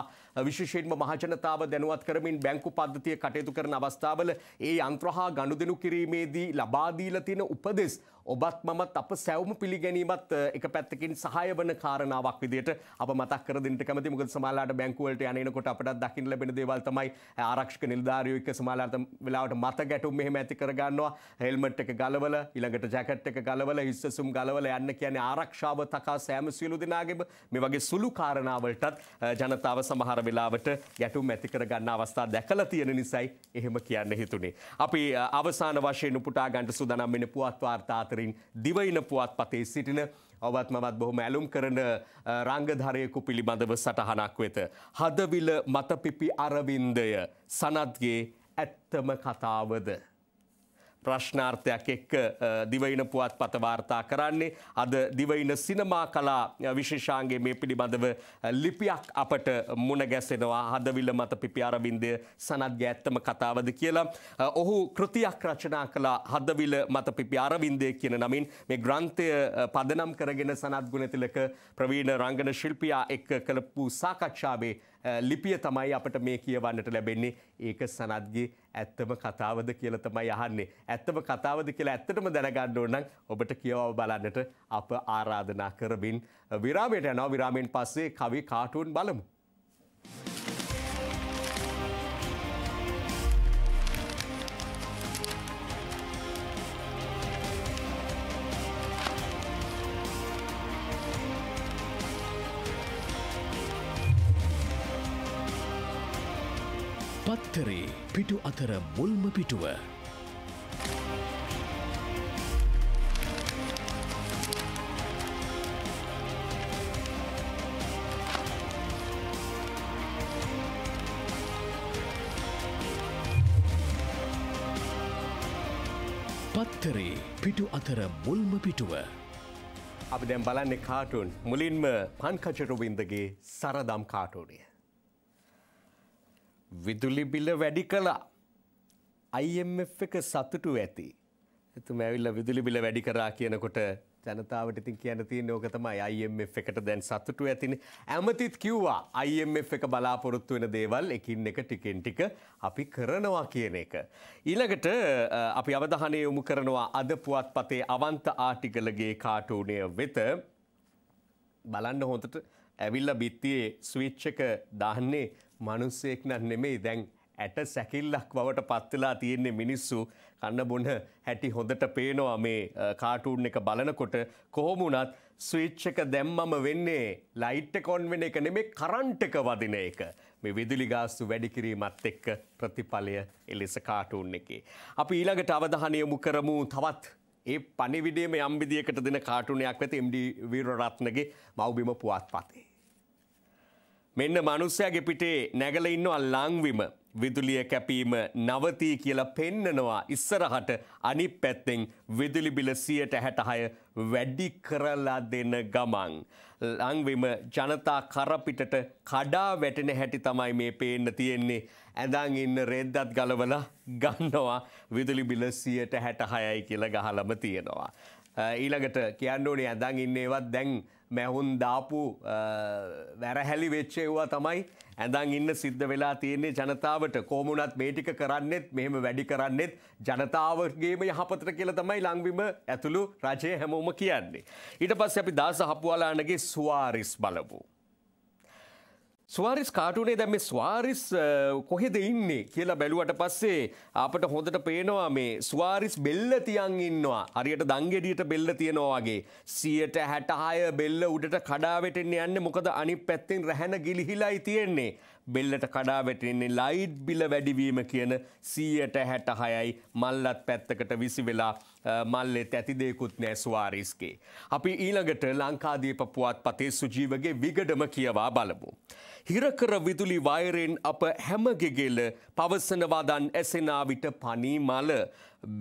[SPEAKER 2] විශේෂයෙන්ම මහජනතාව දැනුවත් කරමින් බැංකු පද්ධතිය කටයුතු කරන අවස්ථාවල ඒ යන්ත්‍ර හා ගනුදෙනු කිරීමේදී ලබාදීලා තියෙන උපදෙස් ඔබත් මමත් අප සැවම පිළිගැනීමත් එක පැත්තකින් සහය වන කාරණාවක් විදියට අප මතක් කර දෙන්නට කැමති මොකද සමාලාට බැංකුවලට යනකොට අපට දකින්න ලැබෙන දේවල් තමයි ආරක්ෂක නිලධාරියෝ එක්ක සමාලාට වෙලාවට මත ගැටුම් මෙහෙම ඇති කරගන්නවා හෙල්මට් එක ගලවල ඊළඟට ජැකට් එක ගලවල හිස්සසුම් ගලවල යන්න කියන්නේ ආරක්ෂාව තකා සෑම සියලු දෙනාගේම මේ වගේ සුළු කාරණාවලටත් ජනතාව සමහර වෙලාවට ගැටුම් ඇති කරගන්න අවස්ථා දැකලා තියෙන නිසායි එහෙම කියන්න හිතුනේ. අපි අවසාන වශයෙන් උපුටා ගන්න සූදානම් වෙන පුවත් වාර්තා අතරින් දිවයින පුවත්පතේ සිටින ඔවත්මවත් බොහොම ඇලුම් කරන රංගධරයෙකු පිළිබඳව සටහනක් වෙත. හදවිල මතපිපි අරවින්දය සනත්ගේ ඇත්තම කතාවද. ප්‍රශ්නාර්ථයක් එක්ක දිවයින පුවත් පතවාර්තා කරන්නේ අද දිවයින සිනමා කලා විශේෂාන්ගේ මේ පිළිබඳව ලිපියක් අපට මුණ ගැසෙනවා හදවිල්ල මත පිපියාරබින්දය සනත්ගේ ඇත්තම කතාවද කියලා. ඔහු කෘතියක් රචනා කලා හදවිල මත පිපියාරවින්දය කියන නමින් මේ ග්‍රන්ථය පදනම් කරගෙන සනත් ගුණතිලක ප්‍රවීණ රංගන ශිල්පියා එක් කළපු සාකච්ඡාවේ ලිපිය තමයි අපට මේ කියවන්නට ලැබෙන්නේ ඒක සනත්ගේ ඇත්තම කතාවද කියල තමයි යහන්නේ. ඇත්තම කතාවද කියලා ඇත්තටම දැනගන්න ඕනන් ඔබට කියවව බලන්නට අප ආරාධනා කරමින් විරාමයට යනවා විරාමෙන් පස්සේ කවි කාටුන් බලමු.
[SPEAKER 1] වික්ටරේ පිටු අතර මුල්ම පිටුව. පත්තරේ පිටු අතර මුල්ම පිටුව.
[SPEAKER 2] අපි දැම් බලන්න කාටුන් මුලින්ම පන්කචරුවින්දගේ සරදම් කාටෝනය. විදුලි බිල වැඩි කළා. IMF එක සතුටු ඇති. එතුම ඇවිල්ලා විදුලි බිල වැඩි කරා කියනකොට ජනතාවට ඉතින් කියන්න තියෙන්නේ ඕක තමයි IMF එකට දැන් සතුටු ඇතිනේ. ඇමතිත් කිව්වා IMF එක බලාපොරොත්තු වෙන දේවල් එකින් එක ටිකෙන් ටික අපි කරනවා කියන එක. ඊළඟට අපි අවධානය යොමු කරනවා අද පුවත්පතේ අවන්ත ආටිකලගේ කාටූනය වෙත බලන්න හොඳට ඇවිල්ලා බිත්තියේ ස්විච් එක දාන්නේ මනුස්සයෙක් නම් නෙමෙයි දැන් ඇට සැකිල්ලක් බවට පත්වෙලා තියෙන්නේ මිනිස්සු කන්න බොන හැටි හොඳට පේනවා මේ කාටූන් එක බලනකොට කොහොමුණත් ස්විච්ච එක දැම්මම වෙන්නේ ලයිට් කොන් වෙන එක නෙමේ කරන්ට් එක වදින එක මේ විදුලි ගාස්තු වැඩි කිරීමත් එක්ක ප්‍රතිඵලය එලෙස කාටූන් එකේ අපි ඊළඟට අවධානය යොමු කරමු තවත් ඒ පණිවිඩයේම යම් විදියකට දෙන කාටුනයක් වෙත MD වීරරත්නගේ මව්බිම පුවත්පතේ මෙන්න මනුස්සයගේ පිටේ නැගල ඉන්නවා ලංවිම විදුලිය කැපීම නවතී කියලා පෙන්නනවා ඉස්සරහට අනි පැත්තෙන් විදුලිබිල සියට හැටහය වැඩි කරලා දෙන ගමන්. ලංවිම ජනතා කරපිටට කඩා වැටෙන හැටි තමයි මේ පේන්න තියෙන්නේ. ඇඳන් ඉන්න රෙද්දත් ගලවල ගන්නවා විදුලිබිල සියට හැටහයයි කියලා ගහලම තියෙනවා. ඊළඟට කියන්න ඕනේ ඇඳන් ඉන්නේවත් දැන් මැහුන් දාපු වැරහැලි වෙච්චේවා තමයි ඇඳන් ඉන්න සිද්ධ වෙලා තියෙන්නේ ජනතාවට කෝමුණත් මේටික කරන්නෙත් මෙහෙම වැඩි කරන්නෙත් ජනතාවගේම යහපතට කියලා තමයි ලංවිම ඇතුළු රජය හැමෝම කියන්නේ. ඊට පස්ස අපි දාස හපුවාලානගේ ස්වාරිස් බලපු. ස්වාරිස් කාටුනේ දැම ස්වාරිස් කොහෙද ඉන්නේ කියලා බැලුවට පස්සේ අපට හොඳට පේනවා මේ ස්වාරිස් බෙල්ල තියන් ඉන්නවා අරියට දංගෙඩියට බෙල්ල තියෙනවාගේ සියට හැටහාය බෙල්ල උඩට කඩාවෙටෙන් යන්න මොකද අනි පැත්තෙන් රැහැන ගිලිහිලායි තියෙන්නේ බෙල්ලට කඩාවැටෙන්නේ ලයිට් බිල වැඩිවීම කියන සියට හැටහයයි මල්ලත් පැත්තකට විසි වෙලා Uh, මල්ලෙත් ඇති දෙයකුත් නෑ ස්වාරිස්ගේ. අපි ඊළඟට ලංකාදීප පුවත් පතේ සුජීවගේ විගඩම කියවා බලමු. හිරකර විදුලි වයරෙන් අප හැමගෙගෙල පවසනවාදන් ඇසෙනාවිට පනී මල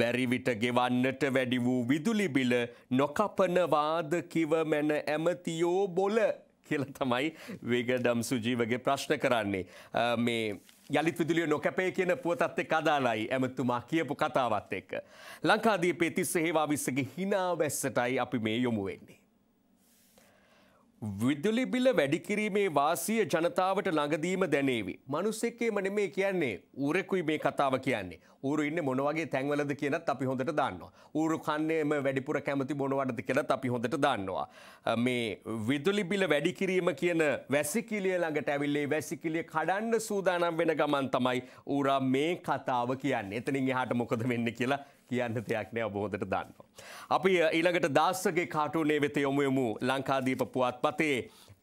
[SPEAKER 2] බැරිවිට ගෙවන්නට වැඩි වූ විදුලිබිල නොකපනවාද කිවමැන ඇමතියෝ බොල කියල තමයි විගඩම් සුජීවගේ ප්‍රශ්න කරන්නේ. Uh, මේ යළිත් විදුලිය නොකැපේ කියන පුවතත් එක් අදාලයි ඇමතුමා කියපු කතාවත් එක්ක. ලංකාදීපේ තිස්ස හේවා විස්සගේ හිනා වැස්සටයි අපි මේ යොමු වෙන්නේ. විදුලි බිල වැඩිකිරීමේ වාසිය ජනතාවට ළඟදීම දැනේවි. මනුස්සෙක්කේ මන මේ කියන්නේ ඌරෙකුයි මේ කතාව කියන්නේ. ඌරු ඉන්න මොනවගේ තැන්වලද කියනත් අපි හොඳට දන්නවා. ඌරු කන්නේම වැඩිපුර කැමති මොනවටද කියලත් අපි හොඳට දන්නවා. මේ විදුලි බිල වැඩිකිරීම කියන වැසිකිලිය ළඟට ඇවිල්ලේ වැසිකිලිය කඩන්න සූදානම් වෙන ගමන් තමයි ඌරා මේ කතාව කියන්නේ. එතනින් එහාට මොකද වෙන්න කියලා කියන්න දෙයක් නෑ ඔබහොඳට දන්න. අපි ඊළඟට දාස්සගේ කාටුනේ වෙත යොමුයමු ලංකාදීප පුවත් පතේ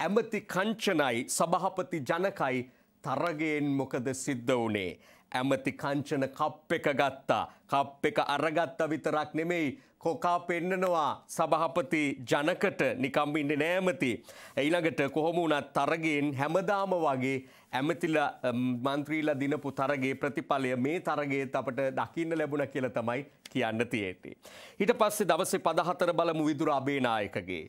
[SPEAKER 2] ඇමති කංචනයි සභහපති ජනකයි තරගෙන් මොකද සිද්ධ වනේ. ඇමති කංචන කප් එක ගත්තා. කප් එක අරගත්ත විතරක් නෙමෙයි කොකා පෙන්නනවා සභහපති ජනකට නිකම් ඉන්න නෑමති. එයිළඟට කොහොම වුණත් තරගෙන් හැමදාම වගේ ඇමතිල මන්ත්‍රීල දිනපු තරගේ ප්‍රතිඵලය මේ තරගේත් අපට දකින්න ලැබුණ කියල තමයි කියන්න තියේටේ. හිට පස්සේ දවසේ පදහතර බලමු විදුර අබේනායකගේ.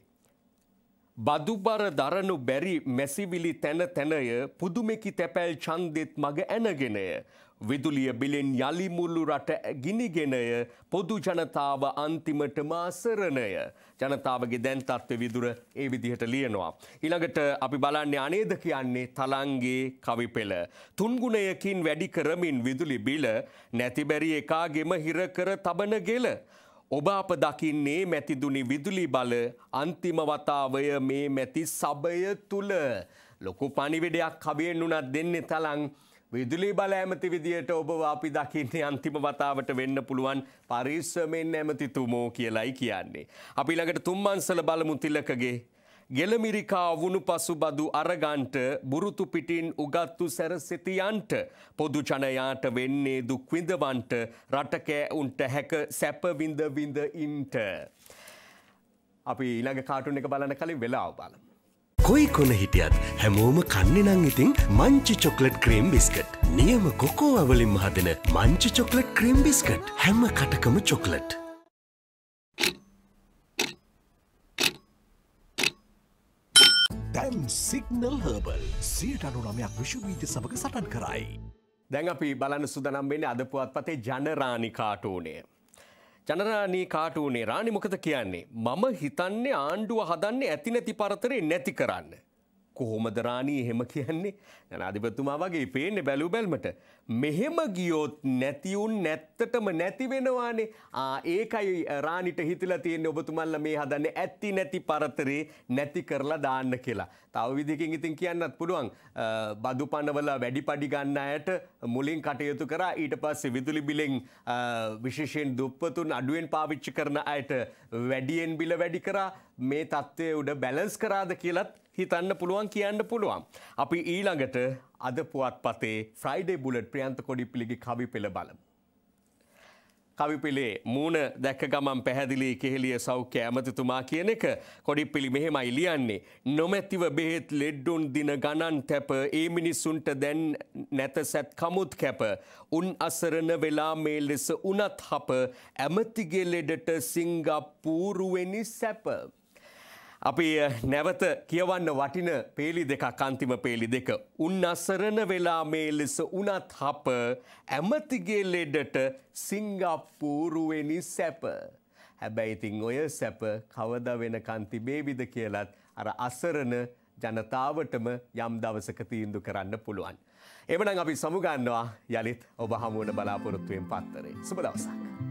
[SPEAKER 2] බදුබර දරනු බැරි මැසිවිලි තැන තැනය පුදුමෙකි තැපැල් චන්දෙත් මග ඇනගෙනය. විදුලිය බිලෙන් යළිමුල්ලු රට ගිනිගෙනය පොදු ජනතාව අන්තිමටම අසරණය. ජනතාවගේ දැන්තත්ව විදුර ඒ විදිහට ලියනවා. ඉළඟට අපි බලන්නේ අනේද කියන්නේ තලන්ගේ කවිපෙළ. තුන්ගුණයකින් වැඩි කරමින් විදුලි බිල නැතිබැරි එකාගෙම හිරකර තබන ගෙල. ඔබ අප දකින්නේ මැතිදුනි විදුලි බල අන්තිම වතාවය මේ මැති සබය තුළ. ලොකු පනිවිඩයක් කවියෙන් වුණත් දෙන්නේ තලං විදුලි බල ඇමති විදියට ඔබ අපි දකින්නේ අන්තිම වතාවට වෙන්න පුළුවන් පරිස්සමෙන් ඇමතිතුමෝ කියලයි කියන්නේ. අපි ළඟට තුම්මන්සල බලමු තිලකගේ. ගෙලමිරිකා වුණු පසු බදු අරගන්ට බුරුතු පිටින් උගත්තු සැරසිතියන්ට පොදු ජනයාට වෙන්නේ දුක්විඳවන්ට රටකෑ උන්ට හැක සැපවිඳවිඳ ඉන්ට. අපි ඊළඟ කාටුන එක බලන කලින් වෙලාව බලමු. කොයි කොන හිටියත් හැමෝම කන්නේ නං ඉතින් මංචි චොක්ලට් ක්‍රීම් බිස්කට්. නියම කොකෝ අවලින් හදන මංචි චොක්ලට් ක්‍රීම් බිස්කට් හැම
[SPEAKER 1] කටකම චොක්ලට්. දැම් සිගනල් හබල් සීට අනු නමයක් විශ්වීත සමඟ සටන් කරයි.
[SPEAKER 2] දැන් අපි බලන්න සුදනම් වෙන අද පුවත් පතේ ජනරාණි කාටෝනය. ජනරාණී කාටුනේ රාණි මොකද කියන්නේ. මම හිතන්නේ ආණ්ඩුව හදන්නේ ඇතිනැති පරතරේ නැති කරන්න. කොහොමද රාණී එහෙම කියන්නේ ජනාධිපතිතුමා වගේ පේන්නේ බැලූ බැල්මට මෙහෙම ගියොත් නැතිවුන් නැත්තටම නැති වෙනවානේ ඒකයි රාණිට හිතලා තියෙන්නේ ඔබතුමල්ලා මේ හදන්නේ ඇති නැති පරතරේ නැති කරලා දාන්න කියලා. තව විදිහකින් ඉතින් කියන්නත් පුළුවන් බදු පනවල වැඩි පඩි ගන්න අයට මුලින් කටයුතු කරා ඊට පස්සේ විදුලි බිලෙන් විශේෂයෙන් දුප්පතුන් අඩුවෙන් පාවිච්චි කරන අයට වැඩියෙන් බිල වැඩි කරා මේ තත්ත්වය උඩ බැලන්ස් කරාද කියලත් හිතන්න පුළුවන් කියන්න පුළුවන්. අපි ඊළඟට අද පුවත් පතේ ෆ්‍රයිඩේ බුලට් ප්‍රියන්ත කොඩි පිළිගි කවි පෙළ බලමු. කවිපිලේ මූුණ දැක්ක ගමන් පැහැදිලි කෙහෙලිය සෞඛ්‍ය ඇමතිතුමා කියන එක කොඩිපිලි මෙහෙමයි ලියන්නේ. නොමැතිව බෙහෙත් ලෙඩ්ඩුන් දින ගණන් තැප ඒ මිනිස්සුන්ට දැන් නැත සැත් කමුත් කැප. උන් අසරණ වෙලා මේ ලෙස උනත් හප ඇමතිගේ ලෙඩට සිංගප්පූරුවනි සැප. අපි eh, නැවත කියවන්න වටින පේලි දෙකක් අන්තිම පේලි දෙක. උන් අසරණ වෙලා මේ ලෙස උනත් හප ඇමතිගේ ලෙඩට සිංගප්පූරුවෙනි සැප. හැබැයිතින් ඔය සැප කවද වෙන කන්ති බේවිද කියලත් අර අසරණ ජනතාවටම යම් දවසක තීන්දු කරන්න පුළුවන්. එවනම් අපි සමුගන්නවා යළිත් ඔබ හමුවන බලාපොරොත්තුවෙන් පත්තරේ. සුබ දවසක්.